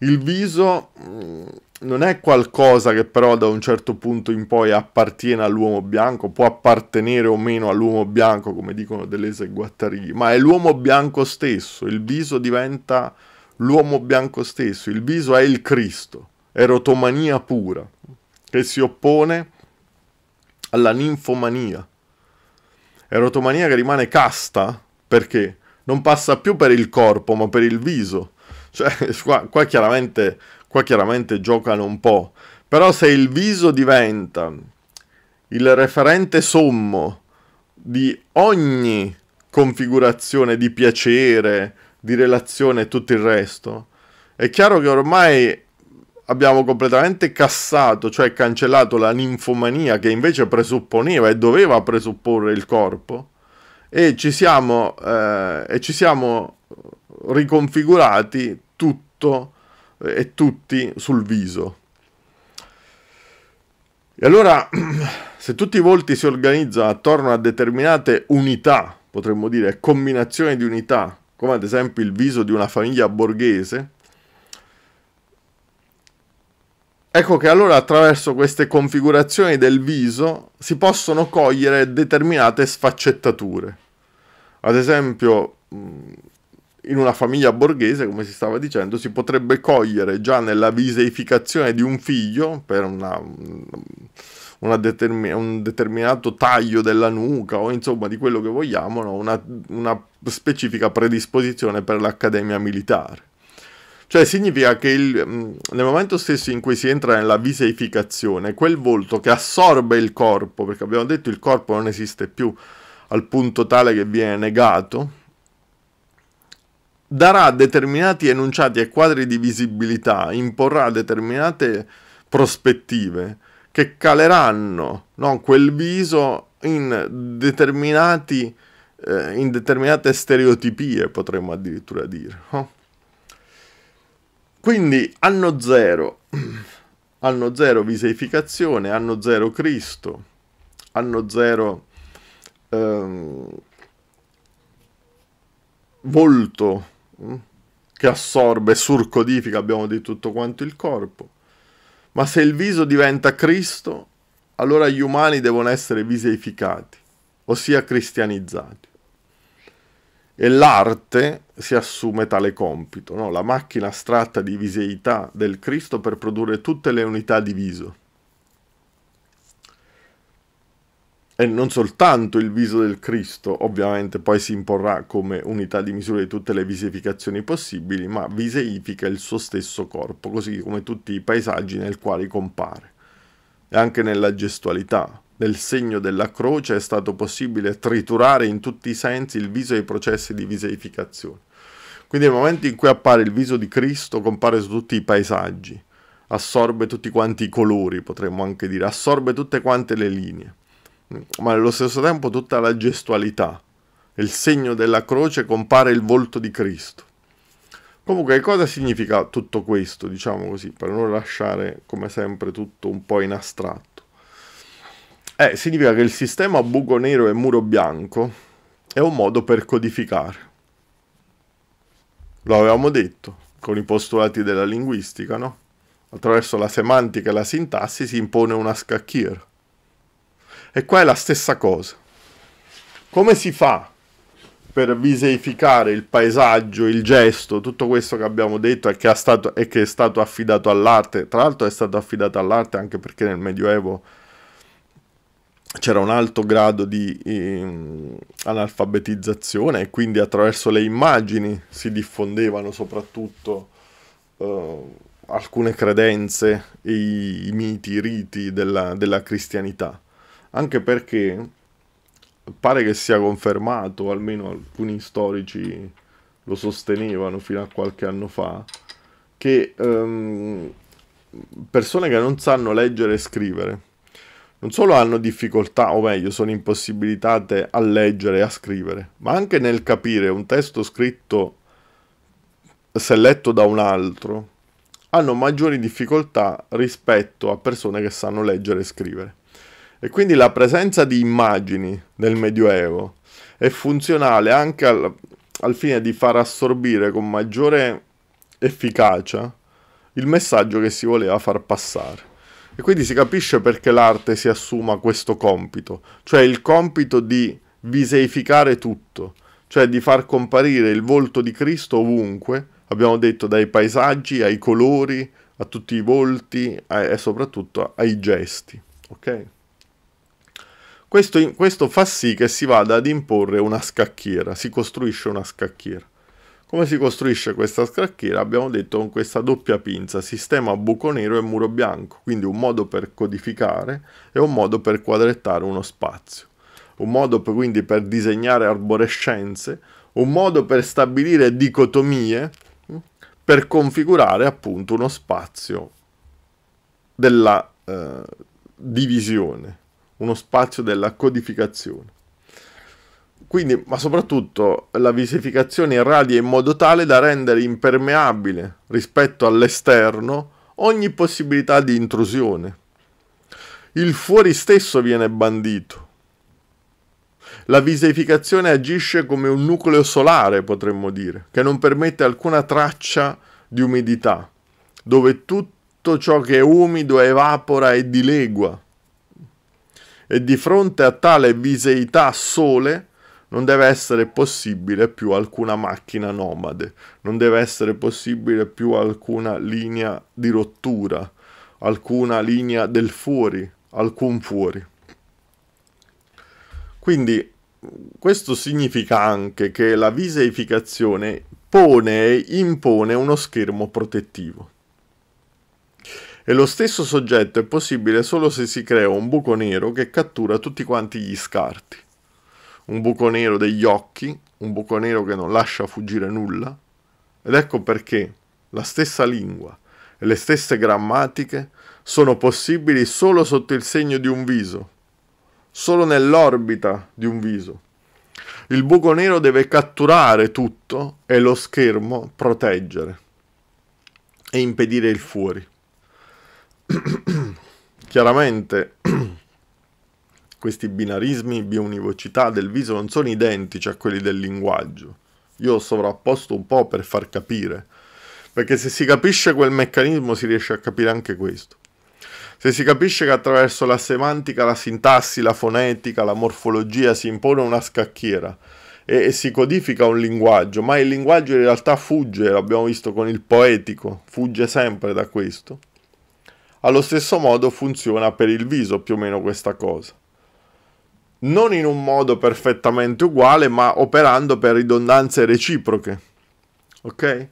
Il viso mm, non è qualcosa che però da un certo punto in poi appartiene all'uomo bianco, può appartenere o meno all'uomo bianco, come dicono Deleuze e Guattari, ma è l'uomo bianco stesso, il viso diventa l'uomo bianco stesso, il viso è il Cristo, erotomania pura, che si oppone alla ninfomania. Erotomania che rimane casta perché non passa più per il corpo, ma per il viso cioè, qua, qua, chiaramente, qua chiaramente giocano un po'. Però se il viso diventa il referente sommo di ogni configurazione di piacere, di relazione e tutto il resto, è chiaro che ormai abbiamo completamente cassato, cioè cancellato la ninfomania che invece presupponeva e doveva presupporre il corpo e ci siamo, eh, e ci siamo riconfigurati tutto eh, e tutti sul viso. E allora, se tutti i volti si organizzano attorno a determinate unità, potremmo dire combinazioni di unità, come ad esempio il viso di una famiglia borghese, ecco che allora attraverso queste configurazioni del viso si possono cogliere determinate sfaccettature. Ad esempio, mm, in una famiglia borghese, come si stava dicendo, si potrebbe cogliere già nella viseificazione di un figlio per una, una determin- un determinato taglio della nuca o insomma di quello che vogliamo, no? una, una specifica predisposizione per l'accademia militare. Cioè significa che il, nel momento stesso in cui si entra nella viseificazione, quel volto che assorbe il corpo, perché abbiamo detto il corpo non esiste più al punto tale che viene negato, darà determinati enunciati e quadri di visibilità, imporrà determinate prospettive che caleranno no, quel viso in, determinati, eh, in determinate stereotipie, potremmo addirittura dire. No? Quindi anno zero, anno zero viseificazione, anno zero Cristo, anno zero ehm, volto Mm? che assorbe e surcodifica, abbiamo di tutto quanto il corpo. Ma se il viso diventa Cristo, allora gli umani devono essere viseificati, ossia cristianizzati. E l'arte si assume tale compito, no? la macchina astratta di viseità del Cristo per produrre tutte le unità di viso. e non soltanto il viso del Cristo, ovviamente poi si imporrà come unità di misura di tutte le visificazioni possibili, ma viseifica il suo stesso corpo, così come tutti i paesaggi nel quale compare. E anche nella gestualità, nel segno della croce è stato possibile triturare in tutti i sensi il viso e i processi di viseificazione. Quindi nel momento in cui appare il viso di Cristo compare su tutti i paesaggi, assorbe tutti quanti i colori, potremmo anche dire, assorbe tutte quante le linee ma allo stesso tempo tutta la gestualità. Il segno della croce compare il volto di Cristo. Comunque, cosa significa tutto questo, diciamo così, per non lasciare come sempre tutto un po' in astratto? Eh, significa che il sistema buco nero e muro bianco è un modo per codificare. Lo avevamo detto con i postulati della linguistica, no? Attraverso la semantica e la sintassi si impone una scacchiera. E qua è la stessa cosa. Come si fa per viseificare il paesaggio, il gesto, tutto questo che abbiamo detto e che, che è stato affidato all'arte? Tra l'altro è stato affidato all'arte anche perché nel Medioevo c'era un alto grado di eh, analfabetizzazione e quindi attraverso le immagini si diffondevano soprattutto eh, alcune credenze, i, i, miti, i riti della, della cristianità anche perché pare che sia confermato, almeno alcuni storici lo sostenevano fino a qualche anno fa, che um, persone che non sanno leggere e scrivere non solo hanno difficoltà, o meglio, sono impossibilitate a leggere e a scrivere, ma anche nel capire un testo scritto se letto da un altro, hanno maggiori difficoltà rispetto a persone che sanno leggere e scrivere. E quindi la presenza di immagini nel Medioevo è funzionale anche al, al fine di far assorbire con maggiore efficacia il messaggio che si voleva far passare. E quindi si capisce perché l'arte si assuma questo compito, cioè il compito di viseificare tutto, cioè di far comparire il volto di Cristo ovunque, abbiamo detto dai paesaggi ai colori, a tutti i volti e soprattutto ai gesti. ok? Questo, questo, fa sì che si vada ad imporre una scacchiera, si costruisce una scacchiera. Come si costruisce questa scacchiera? Abbiamo detto con questa doppia pinza, sistema buco nero e muro bianco, quindi un modo per codificare e un modo per quadrettare uno spazio, un modo per, quindi per disegnare arborescenze, un modo per stabilire dicotomie, hm, per configurare appunto uno spazio della eh, divisione uno spazio della codificazione. Quindi, ma soprattutto, la visificazione irradia in modo tale da rendere impermeabile rispetto all'esterno ogni possibilità di intrusione. Il fuori stesso viene bandito. La visificazione agisce come un nucleo solare, potremmo dire, che non permette alcuna traccia di umidità, dove tutto ciò che è umido evapora e dilegua e di fronte a tale viseità sole non deve essere possibile più alcuna macchina nomade, non deve essere possibile più alcuna linea di rottura, alcuna linea del fuori, alcun fuori. Quindi questo significa anche che la viseificazione pone e impone uno schermo protettivo e lo stesso soggetto è possibile solo se si crea un buco nero che cattura tutti quanti gli scarti. Un buco nero degli occhi, un buco nero che non lascia fuggire nulla. Ed ecco perché la stessa lingua e le stesse grammatiche sono possibili solo sotto il segno di un viso, solo nell'orbita di un viso. Il buco nero deve catturare tutto e lo schermo proteggere e impedire il fuori. Chiaramente questi binarismi, biunivocità del viso non sono identici a quelli del linguaggio. Io ho sovrapposto un po' per far capire, perché se si capisce quel meccanismo si riesce a capire anche questo. Se si capisce che attraverso la semantica, la sintassi, la fonetica, la morfologia si impone una scacchiera e, e si codifica un linguaggio, ma il linguaggio in realtà fugge, l'abbiamo visto con il poetico, fugge sempre da questo allo stesso modo funziona per il viso più o meno questa cosa. Non in un modo perfettamente uguale, ma operando per ridondanze reciproche. Ok?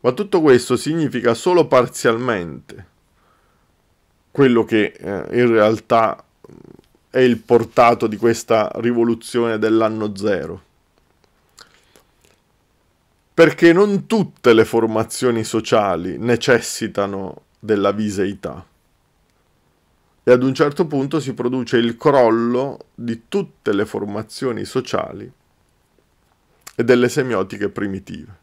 Ma tutto questo significa solo parzialmente quello che eh, in realtà è il portato di questa rivoluzione dell'anno zero. Perché non tutte le formazioni sociali necessitano della viseità. E ad un certo punto si produce il crollo di tutte le formazioni sociali e delle semiotiche primitive.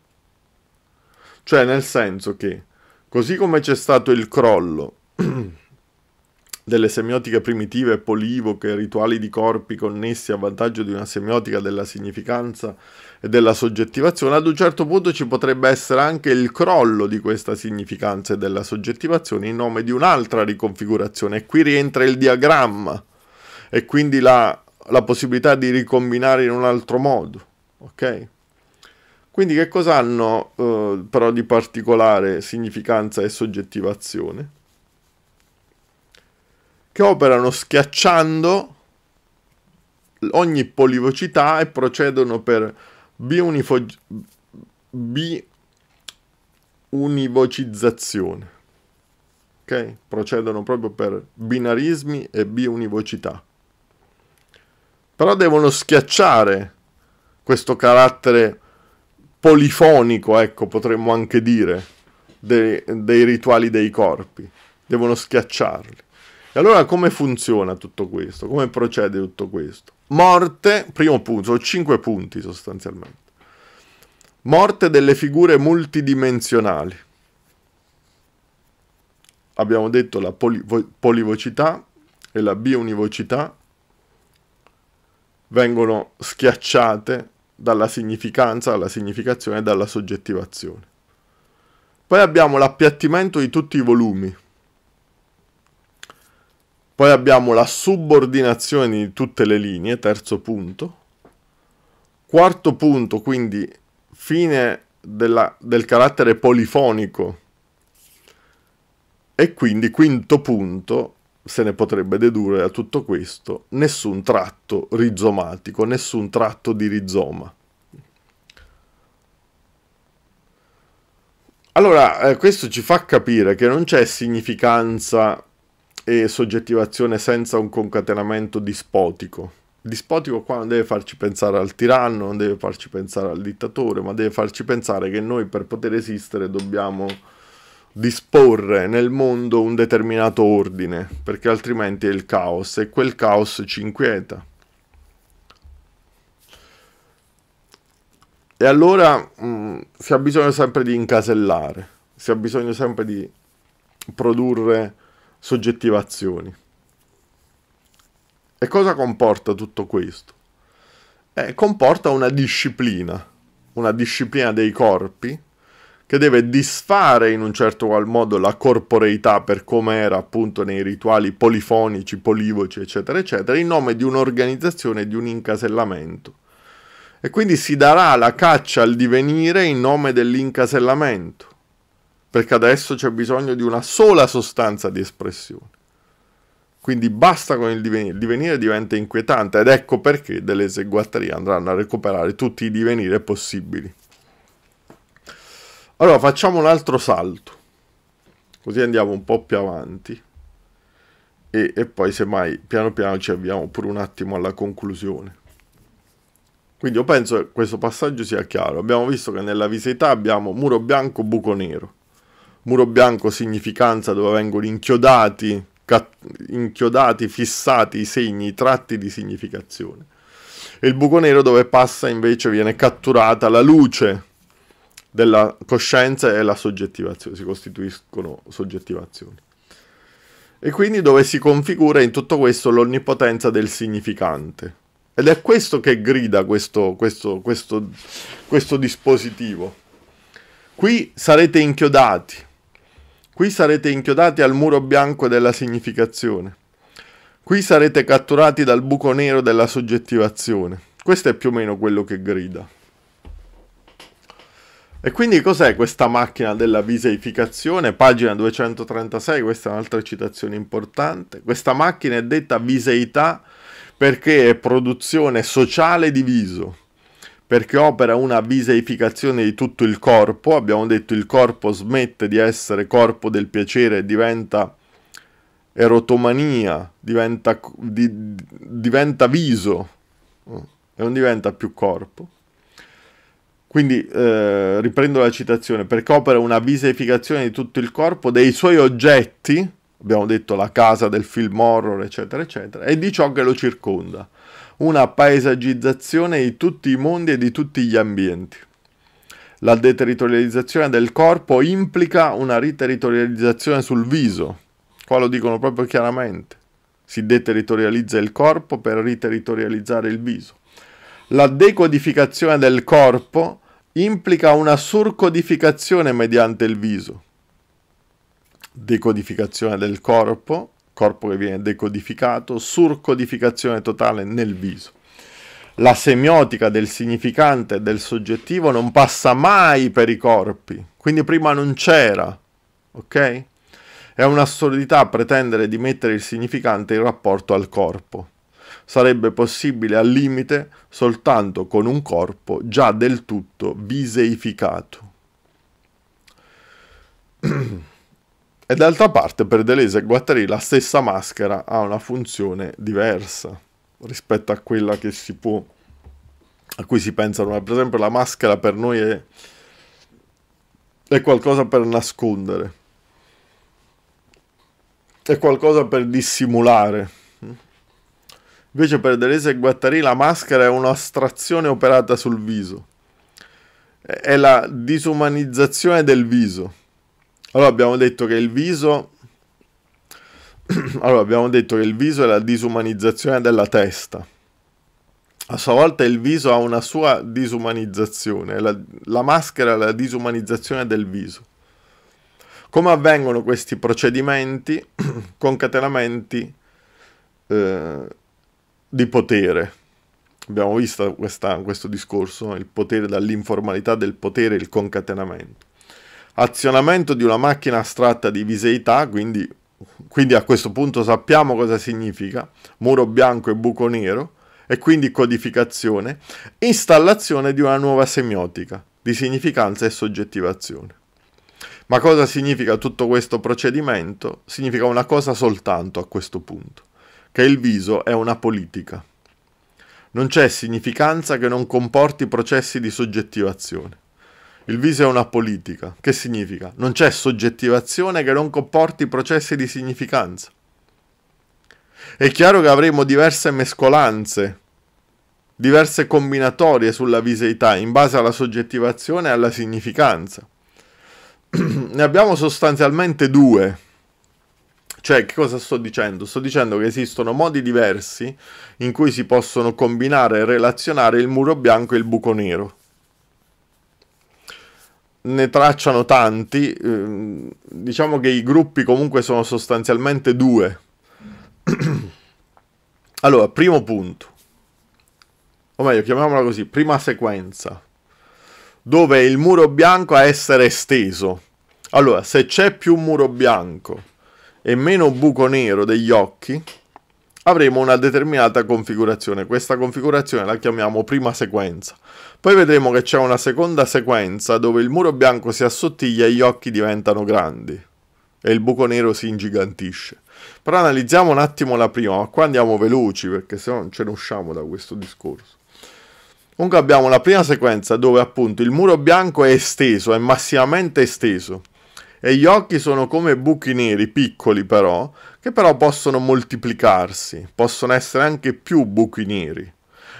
Cioè nel senso che, così come c'è stato il crollo delle semiotiche primitive polivoche, rituali di corpi connessi a vantaggio di una semiotica della significanza della soggettivazione, ad un certo punto ci potrebbe essere anche il crollo di questa significanza e della soggettivazione in nome di un'altra riconfigurazione e qui rientra il diagramma e quindi la, la possibilità di ricombinare in un altro modo, ok? Quindi che cosa hanno eh, però di particolare significanza e soggettivazione? Che operano schiacciando ogni polivocità e procedono per Biunifo... biunivocizzazione. Ok? Procedono proprio per binarismi e biunivocità. Però devono schiacciare questo carattere polifonico, ecco, potremmo anche dire, dei, dei rituali dei corpi. Devono schiacciarli. E allora come funziona tutto questo? Come procede tutto questo? morte, primo punto, sono cinque punti sostanzialmente, morte delle figure multidimensionali. Abbiamo detto la poli- polivocità e la biunivocità vengono schiacciate dalla significanza, dalla significazione e dalla soggettivazione. Poi abbiamo l'appiattimento di tutti i volumi, poi abbiamo la subordinazione di tutte le linee, terzo punto. Quarto punto, quindi fine della, del carattere polifonico. E quindi quinto punto, se ne potrebbe dedurre da tutto questo, nessun tratto rizomatico, nessun tratto di rizoma. Allora, eh, questo ci fa capire che non c'è significanza e soggettivazione senza un concatenamento dispotico. Dispotico qua non deve farci pensare al tiranno, non deve farci pensare al dittatore, ma deve farci pensare che noi per poter esistere dobbiamo disporre nel mondo un determinato ordine, perché altrimenti è il caos e quel caos ci inquieta. E allora mh, mm, si ha bisogno sempre di incasellare, si ha bisogno sempre di produrre soggettivazioni. E cosa comporta tutto questo? Eh, comporta una disciplina, una disciplina dei corpi che deve disfare in un certo qual modo la corporeità per come era appunto nei rituali polifonici, polivoci, eccetera, eccetera, in nome di un'organizzazione di un incasellamento. E quindi si darà la caccia al divenire in nome dell'incasellamento perché adesso c'è bisogno di una sola sostanza di espressione. Quindi basta con il divenire, il divenire diventa inquietante ed ecco perché delle eseguatrie andranno a recuperare tutti i divenire possibili. Allora facciamo un altro salto, così andiamo un po' più avanti e, e poi semmai piano piano ci avviamo pure un attimo alla conclusione. Quindi io penso che questo passaggio sia chiaro. Abbiamo visto che nella visita abbiamo muro bianco, buco nero muro bianco significanza dove vengono inchiodati, inchiodati, fissati i segni, i tratti di significazione. E il buco nero dove passa invece viene catturata la luce della coscienza e la soggettivazione, si costituiscono soggettivazioni. E quindi dove si configura in tutto questo l'onnipotenza del significante. Ed è questo che grida questo, questo, questo, questo dispositivo. Qui sarete inchiodati, Qui sarete inchiodati al muro bianco della significazione. Qui sarete catturati dal buco nero della soggettivazione. Questo è più o meno quello che grida. E quindi cos'è questa macchina della viseificazione? Pagina 236, questa è un'altra citazione importante. Questa macchina è detta viseità perché è produzione sociale di viso perché opera una viseificazione di tutto il corpo, abbiamo detto il corpo smette di essere corpo del piacere, diventa erotomania, diventa, di, diventa viso mm, e non diventa più corpo. Quindi eh, riprendo la citazione, perché opera una viseificazione di tutto il corpo, dei suoi oggetti, abbiamo detto la casa del film horror, eccetera, eccetera, e di ciò che lo circonda una paesaggizzazione di tutti i mondi e di tutti gli ambienti. La deterritorializzazione del corpo implica una riterritorializzazione sul viso, qua lo dicono proprio chiaramente. Si deterritorializza il corpo per riterritorializzare il viso. La decodificazione del corpo implica una surcodificazione mediante il viso. Decodificazione del corpo corpo che viene decodificato, surcodificazione totale nel viso. La semiotica del significante e del soggettivo non passa mai per i corpi, quindi prima non c'era, ok? È un'assurdità pretendere di mettere il significante in rapporto al corpo. Sarebbe possibile al limite soltanto con un corpo già del tutto viseificato. E d'altra parte per Deleuze e Guattari la stessa maschera ha una funzione diversa rispetto a quella che si può a cui si pensa Per esempio la maschera per noi è, è qualcosa per nascondere, è qualcosa per dissimulare. Invece per Deleuze e Guattari la maschera è un'astrazione operata sul viso, è la disumanizzazione del viso allora abbiamo detto che il viso allora, abbiamo detto che il viso è la disumanizzazione della testa. A sua volta il viso ha una sua disumanizzazione, la, la maschera è la disumanizzazione del viso. Come avvengono questi procedimenti? Concatenamenti eh, di potere. Abbiamo visto questa, questo discorso, il potere dall'informalità del potere, il concatenamento azionamento di una macchina astratta di viseità, quindi, quindi a questo punto sappiamo cosa significa, muro bianco e buco nero, e quindi codificazione, installazione di una nuova semiotica di significanza e soggettivazione. Ma cosa significa tutto questo procedimento? Significa una cosa soltanto a questo punto, che il viso è una politica. Non c'è significanza che non comporti processi di soggettivazione. Il viso è una politica. Che significa? Non c'è soggettivazione che non comporti processi di significanza. È chiaro che avremo diverse mescolanze, diverse combinatorie sulla viseità in base alla soggettivazione e alla significanza. ne abbiamo sostanzialmente due. Cioè, che cosa sto dicendo? Sto dicendo che esistono modi diversi in cui si possono combinare e relazionare il muro bianco e il buco nero ne tracciano tanti, ehm, diciamo che i gruppi comunque sono sostanzialmente due. allora, primo punto, o meglio, chiamiamola così, prima sequenza, dove il muro bianco a essere esteso. Allora, se c'è più muro bianco e meno buco nero degli occhi, avremo una determinata configurazione. Questa configurazione la chiamiamo prima sequenza. Poi vedremo che c'è una seconda sequenza dove il muro bianco si assottiglia e gli occhi diventano grandi e il buco nero si ingigantisce. Però analizziamo un attimo la prima, ma qua andiamo veloci perché se no non ce ne usciamo da questo discorso. Comunque abbiamo la prima sequenza dove appunto il muro bianco è esteso, è massimamente esteso e gli occhi sono come buchi neri, piccoli però, che però possono moltiplicarsi, possono essere anche più buchi neri.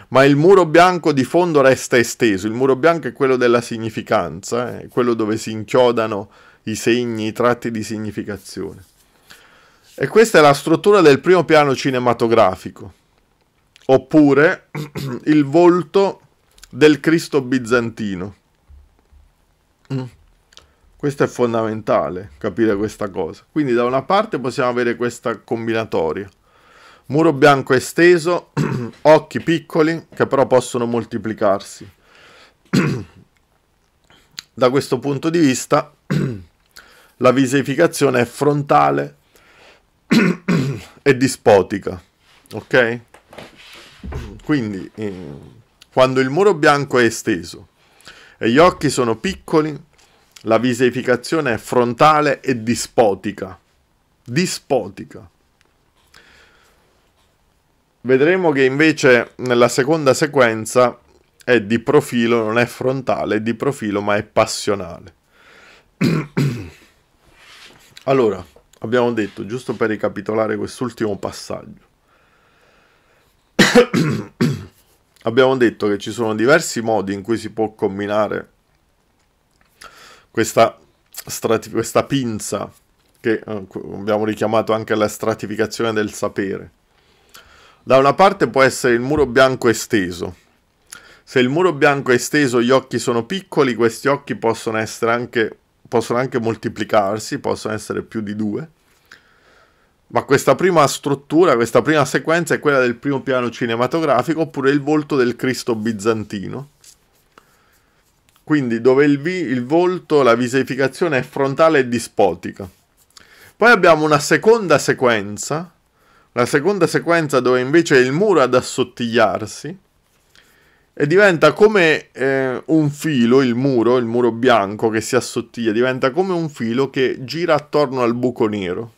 Ma il muro bianco di fondo resta esteso, il muro bianco è quello della significanza, eh, è eh, quello dove si inchiodano i segni, i tratti di significazione. E questa è la struttura del primo piano cinematografico, oppure il volto del Cristo bizantino. Mm. Questo è fondamentale, capire questa cosa. Quindi da una parte possiamo avere questa combinatoria. Muro bianco esteso, occhi piccoli che però possono moltiplicarsi. da questo punto di vista la visificazione è frontale e dispotica, ok? Quindi eh, quando il muro bianco è esteso e gli occhi sono piccoli, la visificazione è frontale e dispotica. Dispotica. Vedremo che invece nella seconda sequenza è di profilo, non è frontale, è di profilo, ma è passionale. allora, abbiamo detto, giusto per ricapitolare quest'ultimo passaggio, abbiamo detto che ci sono diversi modi in cui si può combinare questa, strati- questa pinza che eh, abbiamo richiamato anche la stratificazione del sapere. Da una parte può essere il muro bianco esteso. Se il muro bianco è esteso, gli occhi sono piccoli, questi occhi possono, anche, possono anche moltiplicarsi, possono essere più di due. Ma questa prima struttura, questa prima sequenza è quella del primo piano cinematografico oppure il volto del Cristo bizantino quindi dove il, vi, il volto, la visificazione è frontale e dispotica. Poi abbiamo una seconda sequenza, la seconda sequenza dove invece è il muro ad assottigliarsi e diventa come eh, un filo, il muro, il muro bianco che si assottiglia, diventa come un filo che gira attorno al buco nero.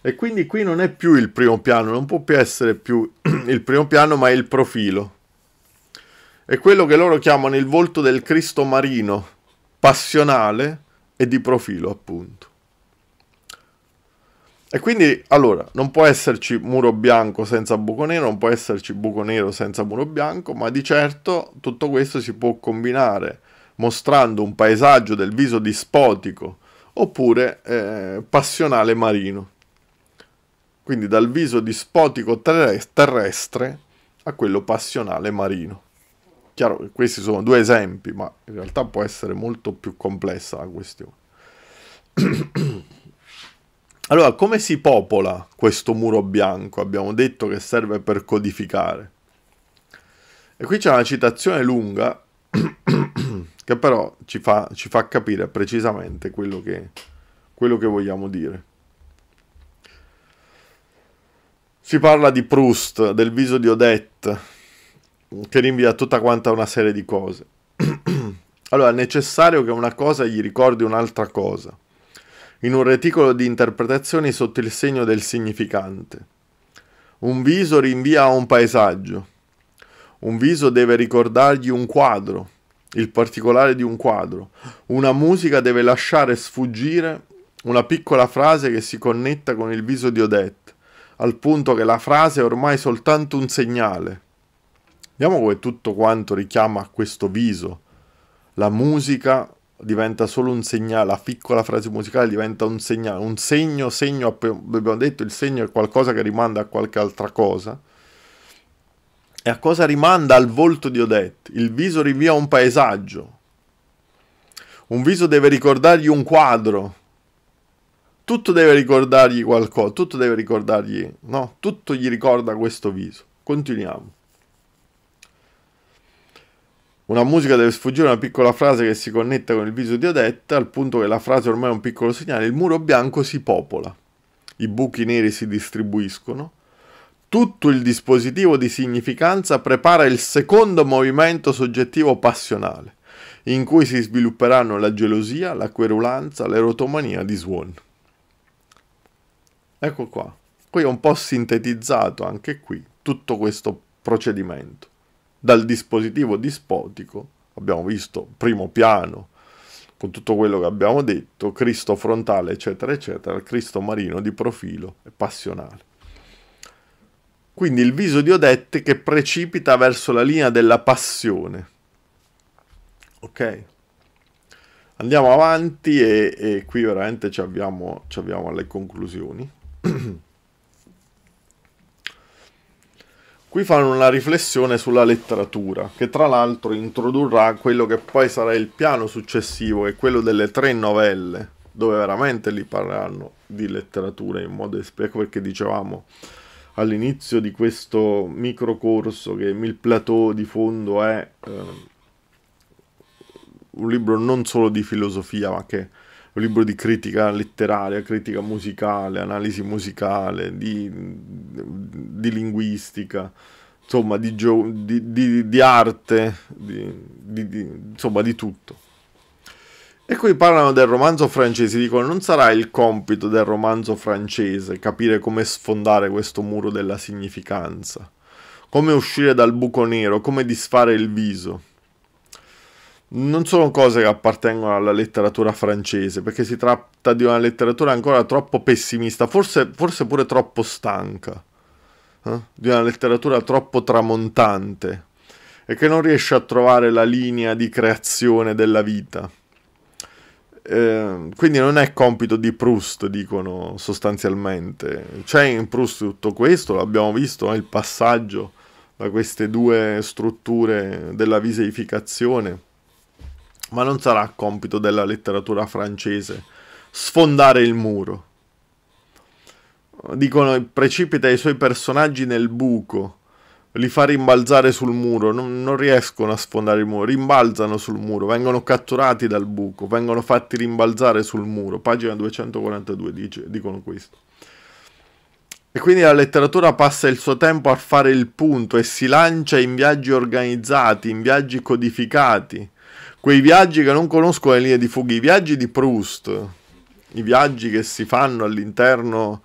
E quindi qui non è più il primo piano, non può più essere più il primo piano, ma è il profilo. È quello che loro chiamano il volto del Cristo marino, passionale e di profilo, appunto. E quindi, allora, non può esserci muro bianco senza buco nero, non può esserci buco nero senza muro bianco, ma di certo tutto questo si può combinare mostrando un paesaggio del viso dispotico oppure eh, passionale marino. Quindi dal viso dispotico terrestre a quello passionale marino. Chiaro che questi sono due esempi, ma in realtà può essere molto più complessa la questione. allora, come si popola questo muro bianco? Abbiamo detto che serve per codificare. E qui c'è una citazione lunga che però ci fa, ci fa capire precisamente quello che, quello che vogliamo dire. Si parla di Proust, del viso di Odette, che rinvia tutta quanta una serie di cose. allora, è necessario che una cosa gli ricordi un'altra cosa, in un reticolo di interpretazioni sotto il segno del significante. Un viso rinvia a un paesaggio, un viso deve ricordargli un quadro, il particolare di un quadro, una musica deve lasciare sfuggire una piccola frase che si connetta con il viso di Odette, al punto che la frase è ormai soltanto un segnale, Vediamo come tutto quanto richiama a questo viso. La musica diventa solo un segnale, la piccola frase musicale diventa un segnale, un segno, segno, abbiamo detto il segno è qualcosa che rimanda a qualche altra cosa. E a cosa rimanda al volto di Odette? Il viso rinvia un paesaggio. Un viso deve ricordargli un quadro. Tutto deve ricordargli qualcosa, tutto deve ricordargli, no? Tutto gli ricorda questo viso. Continuiamo. Una musica deve sfuggire una piccola frase che si connetta con il viso di Odetta, al punto che la frase ormai è un piccolo segnale. Il muro bianco si popola, i buchi neri si distribuiscono. Tutto il dispositivo di significanza prepara il secondo movimento soggettivo passionale, in cui si svilupperanno la gelosia, la querulanza, l'erotomania di Swan. Ecco qua. Qui è un po' sintetizzato anche qui tutto questo procedimento dal dispositivo dispotico, abbiamo visto primo piano, con tutto quello che abbiamo detto, Cristo frontale, eccetera, eccetera, Cristo marino di profilo e passionale. Quindi il viso di Odette che precipita verso la linea della passione. Ok? Andiamo avanti e, e qui veramente ci avviamo, ci avviamo alle conclusioni. Qui fanno una riflessione sulla letteratura, che tra l'altro introdurrà quello che poi sarà il piano successivo, che è quello delle tre novelle, dove veramente li parleranno di letteratura in modo esplicato, ecco perché dicevamo all'inizio di questo micro corso che il plateau di fondo è eh, un libro non solo di filosofia, ma che un libro di critica letteraria, critica musicale, analisi musicale, di, di linguistica, insomma di, gio- di, di, di arte, insomma di tutto. E qui parlano del romanzo francese, dicono non sarà il compito del romanzo francese capire come sfondare questo muro della significanza, come uscire dal buco nero, come disfare il viso non sono cose che appartengono alla letteratura francese, perché si tratta di una letteratura ancora troppo pessimista, forse, forse pure troppo stanca, eh? di una letteratura troppo tramontante e che non riesce a trovare la linea di creazione della vita. Eh, quindi non è compito di Proust, dicono sostanzialmente. C'è in Proust tutto questo, l'abbiamo visto, eh? il passaggio da queste due strutture della viseificazione ma non sarà compito della letteratura francese sfondare il muro. Dicono precipita i suoi personaggi nel buco, li fa rimbalzare sul muro, non, non riescono a sfondare il muro, rimbalzano sul muro, vengono catturati dal buco, vengono fatti rimbalzare sul muro. Pagina 242 dice, dicono questo. E quindi la letteratura passa il suo tempo a fare il punto e si lancia in viaggi organizzati, in viaggi codificati, quei viaggi che non conosco le linee di fuga, i viaggi di Proust, i viaggi che si fanno all'interno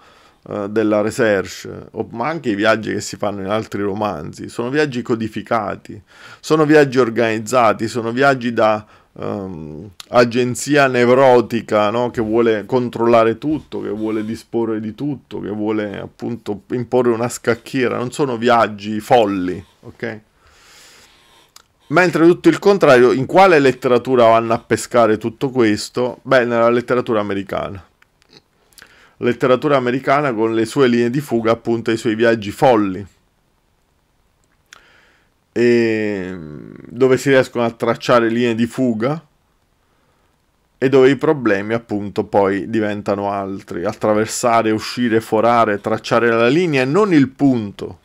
eh, della recherche, ma anche i viaggi che si fanno in altri romanzi, sono viaggi codificati, sono viaggi organizzati, sono viaggi da um, agenzia nevrotica no? che vuole controllare tutto, che vuole disporre di tutto, che vuole appunto imporre una scacchiera, non sono viaggi folli, ok? Mentre tutto il contrario, in quale letteratura vanno a pescare tutto questo? Beh, nella letteratura americana. Letteratura americana con le sue linee di fuga, appunto, i suoi viaggi folli. E dove si riescono a tracciare linee di fuga e dove i problemi, appunto, poi diventano altri. Attraversare, uscire, forare, tracciare la linea e non il punto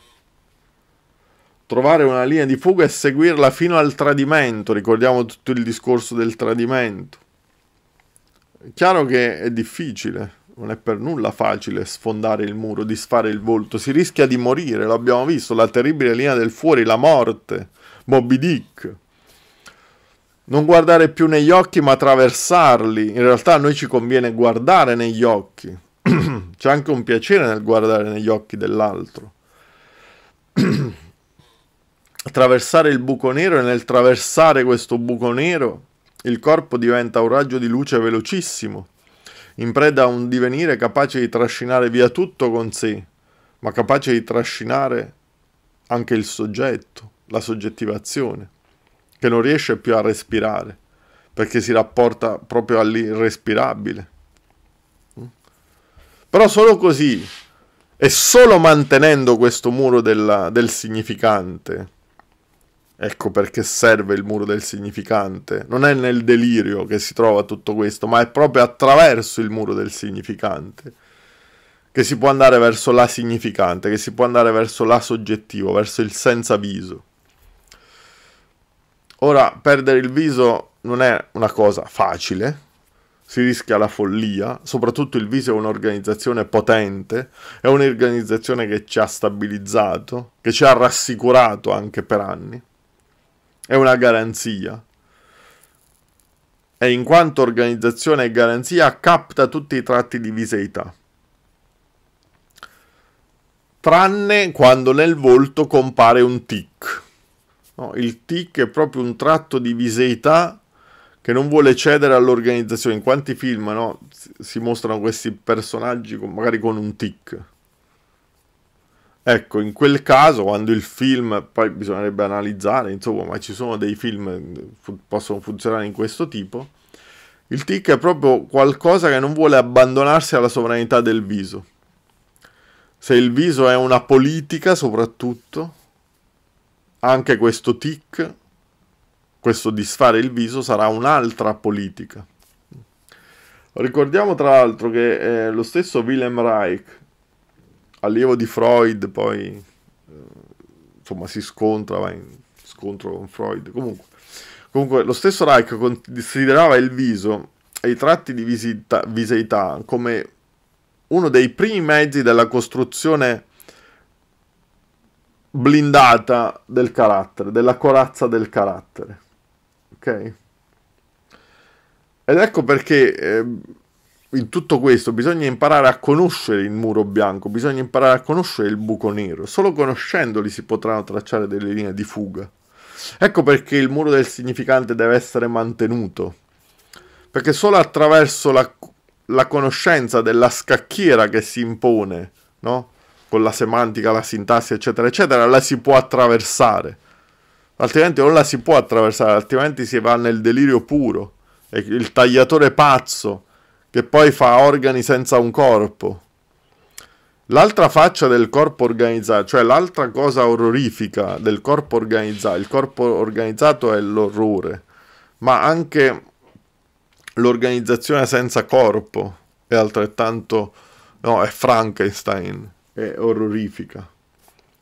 trovare una linea di fuga e seguirla fino al tradimento, ricordiamo tutto il discorso del tradimento. È chiaro che è difficile, non è per nulla facile sfondare il muro, disfare il volto, si rischia di morire, l'abbiamo visto, la terribile linea del fuori, la morte, Moby Dick. Non guardare più negli occhi ma attraversarli, in realtà a noi ci conviene guardare negli occhi, c'è anche un piacere nel guardare negli occhi dell'altro. attraversare il buco nero e nel traversare questo buco nero il corpo diventa un raggio di luce velocissimo, in preda a un divenire capace di trascinare via tutto con sé, ma capace di trascinare anche il soggetto, la soggettivazione, che non riesce più a respirare, perché si rapporta proprio all'irrespirabile. Però solo così, e solo mantenendo questo muro della, del significante, Ecco perché serve il muro del significante. Non è nel delirio che si trova tutto questo, ma è proprio attraverso il muro del significante che si può andare verso la significante, che si può andare verso la soggettivo, verso il senza viso. Ora, perdere il viso non è una cosa facile, si rischia la follia, soprattutto il viso è un'organizzazione potente, è un'organizzazione che ci ha stabilizzato, che ci ha rassicurato anche per anni è una garanzia. E in quanto organizzazione e garanzia capta tutti i tratti di viseità. Tranne quando nel volto compare un tic. No, il tic è proprio un tratto di viseità che non vuole cedere all'organizzazione. In quanti film no, si mostrano questi personaggi con, magari con un tic? Ecco, in quel caso, quando il film, poi bisognerebbe analizzare, insomma, ma ci sono dei film che fu possono funzionare in questo tipo, il tic è proprio qualcosa che non vuole abbandonarsi alla sovranità del viso. Se il viso è una politica, soprattutto, anche questo tic, questo disfare il viso, sarà un'altra politica. Ricordiamo tra l'altro che eh, lo stesso Willem Reich, allievo di Freud, poi eh, insomma si scontra, va in scontro con Freud. Comunque, comunque lo stesso Reich considerava il viso e i tratti di visita, viseità come uno dei primi mezzi della costruzione blindata del carattere, della corazza del carattere. Ok? Ed ecco perché... Eh, in tutto questo bisogna imparare a conoscere il muro bianco, bisogna imparare a conoscere il buco nero. Solo conoscendoli si potranno tracciare delle linee di fuga. Ecco perché il muro del significante deve essere mantenuto. Perché solo attraverso la, la conoscenza della scacchiera che si impone, no? con la semantica, la sintassi, eccetera, eccetera, la si può attraversare. Altrimenti non la si può attraversare, altrimenti si va nel delirio puro. Il tagliatore pazzo che poi fa organi senza un corpo. L'altra faccia del corpo organizzato, cioè l'altra cosa orrorifica del corpo organizzato, il corpo organizzato è l'orrore, ma anche l'organizzazione senza corpo è altrettanto, no, è Frankenstein, è orrorifica.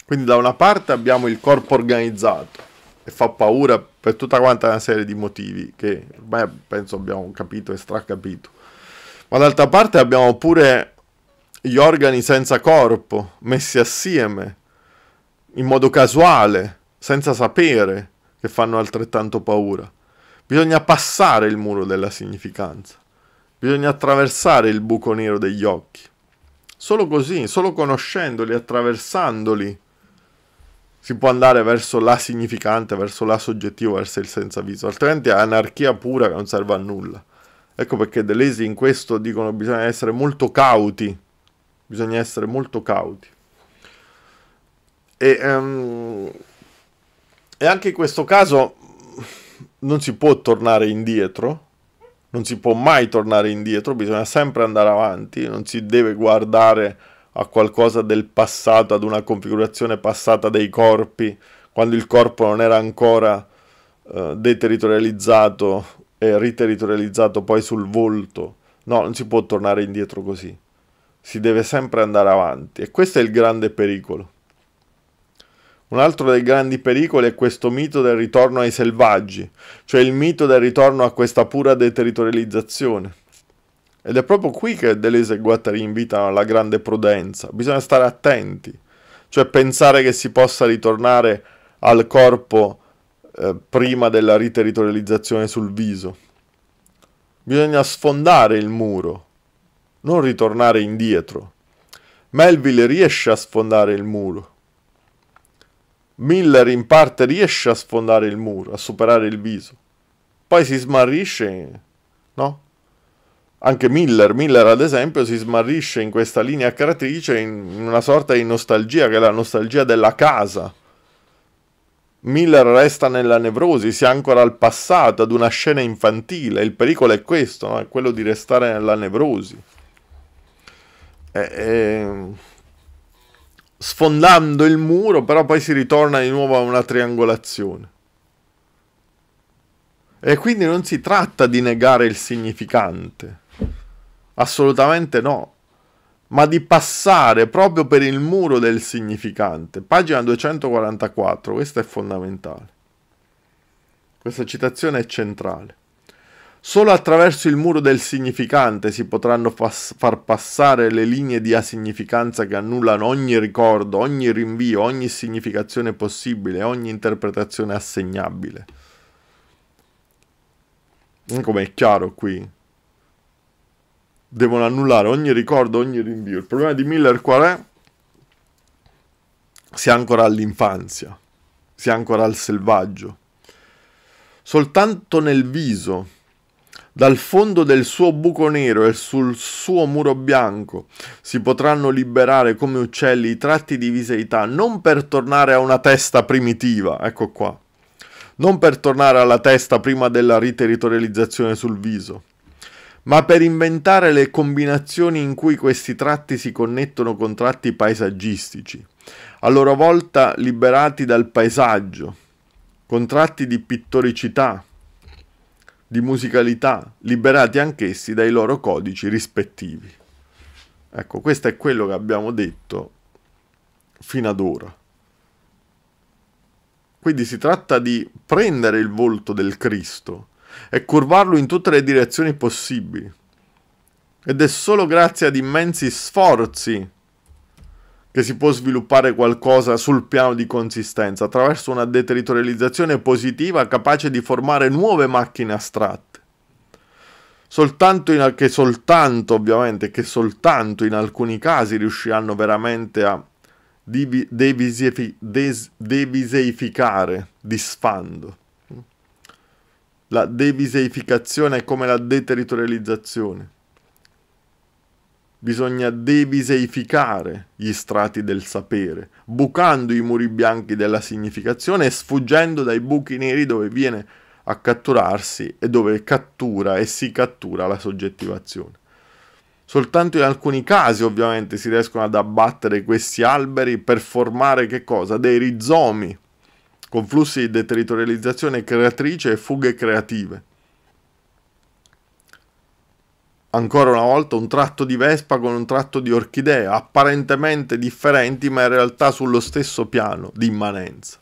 Quindi da una parte abbiamo il corpo organizzato e fa paura per tutta quanta una serie di motivi che ormai penso abbiamo capito e stracapito ma d'altra parte abbiamo pure gli organi senza corpo, messi assieme, in modo casuale, senza sapere, che fanno altrettanto paura. Bisogna passare il muro della significanza. Bisogna attraversare il buco nero degli occhi. Solo così, solo conoscendoli, attraversandoli, si può andare verso la significante, verso la soggettiva, verso il senza viso. Altrimenti è anarchia pura che non serve a nulla. Ecco perché Deleuze in questo dicono che bisogna essere molto cauti, bisogna essere molto cauti. E, um, e anche in questo caso non si può tornare indietro, non si può mai tornare indietro, bisogna sempre andare avanti, non si deve guardare a qualcosa del passato, ad una configurazione passata dei corpi, quando il corpo non era ancora eh, deterritorializzato eh, riterritorializzato poi sul volto. No, non si può tornare indietro così. Si deve sempre andare avanti e questo è il grande pericolo. Un altro dei grandi pericoli è questo mito del ritorno ai selvaggi, cioè il mito del ritorno a questa pura deterritorializzazione. Ed è proprio qui che Deleuze e Guattari invitano alla grande prudenza. Bisogna stare attenti, cioè pensare che si possa ritornare al corpo eh, prima della riterritorializzazione sul viso. Bisogna sfondare il muro, non ritornare indietro. Melville riesce a sfondare il muro. Miller in parte riesce a sfondare il muro, a superare il viso. Poi si smarrisce, no? Anche Miller, Miller ad esempio, si smarrisce in questa linea creatrice in una sorta di nostalgia che è la nostalgia della casa Miller resta nella nevrosi, si ancora al passato, ad una scena infantile. Il pericolo è questo, no? è quello di restare nella nevrosi. E, e... Sfondando il muro, però poi si ritorna di nuovo a una triangolazione. E quindi non si tratta di negare il significante. Assolutamente no ma di passare proprio per il muro del significante. Pagina 244, questa è fondamentale. Questa citazione è centrale. Solo attraverso il muro del significante si potranno fas- far passare le linee di asignificanza che annullano ogni ricordo, ogni rinvio, ogni significazione possibile, ogni interpretazione assegnabile. Come è chiaro qui, devono annullare ogni ricordo, ogni rinvio. Il problema di Miller qual è? Si è ancora all'infanzia, si è ancora al selvaggio. Soltanto nel viso dal fondo del suo buco nero e sul suo muro bianco si potranno liberare come uccelli i tratti di viseità, non per tornare a una testa primitiva, ecco qua, non per tornare alla testa prima della riterritorializzazione sul viso, ma per inventare le combinazioni in cui questi tratti si connettono con tratti paesaggistici, a loro volta liberati dal paesaggio, con tratti di pittoricità, di musicalità, liberati anch'essi dai loro codici rispettivi. Ecco, questo è quello che abbiamo detto fino ad ora. Quindi si tratta di prendere il volto del Cristo e curvarlo in tutte le direzioni possibili. Ed è solo grazie ad immensi sforzi che si può sviluppare qualcosa sul piano di consistenza, attraverso una deterritorializzazione positiva capace di formare nuove macchine astratte. Soltanto in, che soltanto, ovviamente, che soltanto in alcuni casi riusciranno veramente a deviseificare, disfando la deviseificazione è come la deterritorializzazione. Bisogna deviseificare gli strati del sapere, bucando i muri bianchi della significazione e sfuggendo dai buchi neri dove viene a catturarsi e dove cattura e si cattura la soggettivazione. Soltanto in alcuni casi ovviamente si riescono ad abbattere questi alberi per formare che cosa? Dei rizomi con flussi di deterritorializzazione creatrice e fughe creative. Ancora una volta un tratto di vespa con un tratto di orchidea, apparentemente differenti ma in realtà sullo stesso piano di immanenza.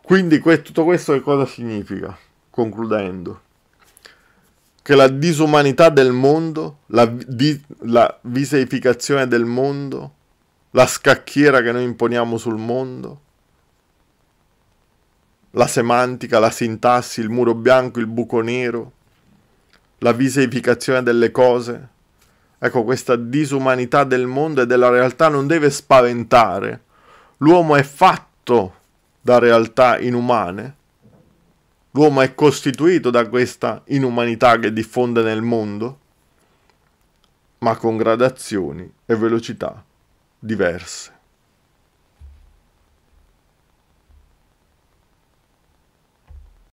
Quindi tutto questo che cosa significa? Concludendo, che la disumanità del mondo, la, di, la viseificazione del mondo la scacchiera che noi imponiamo sul mondo, la semantica, la sintassi, il muro bianco, il buco nero, la viseificazione delle cose. Ecco, questa disumanità del mondo e della realtà non deve spaventare. L'uomo è fatto da realtà inumane. L'uomo è costituito da questa inumanità che diffonde nel mondo, ma con gradazioni e velocità diverse.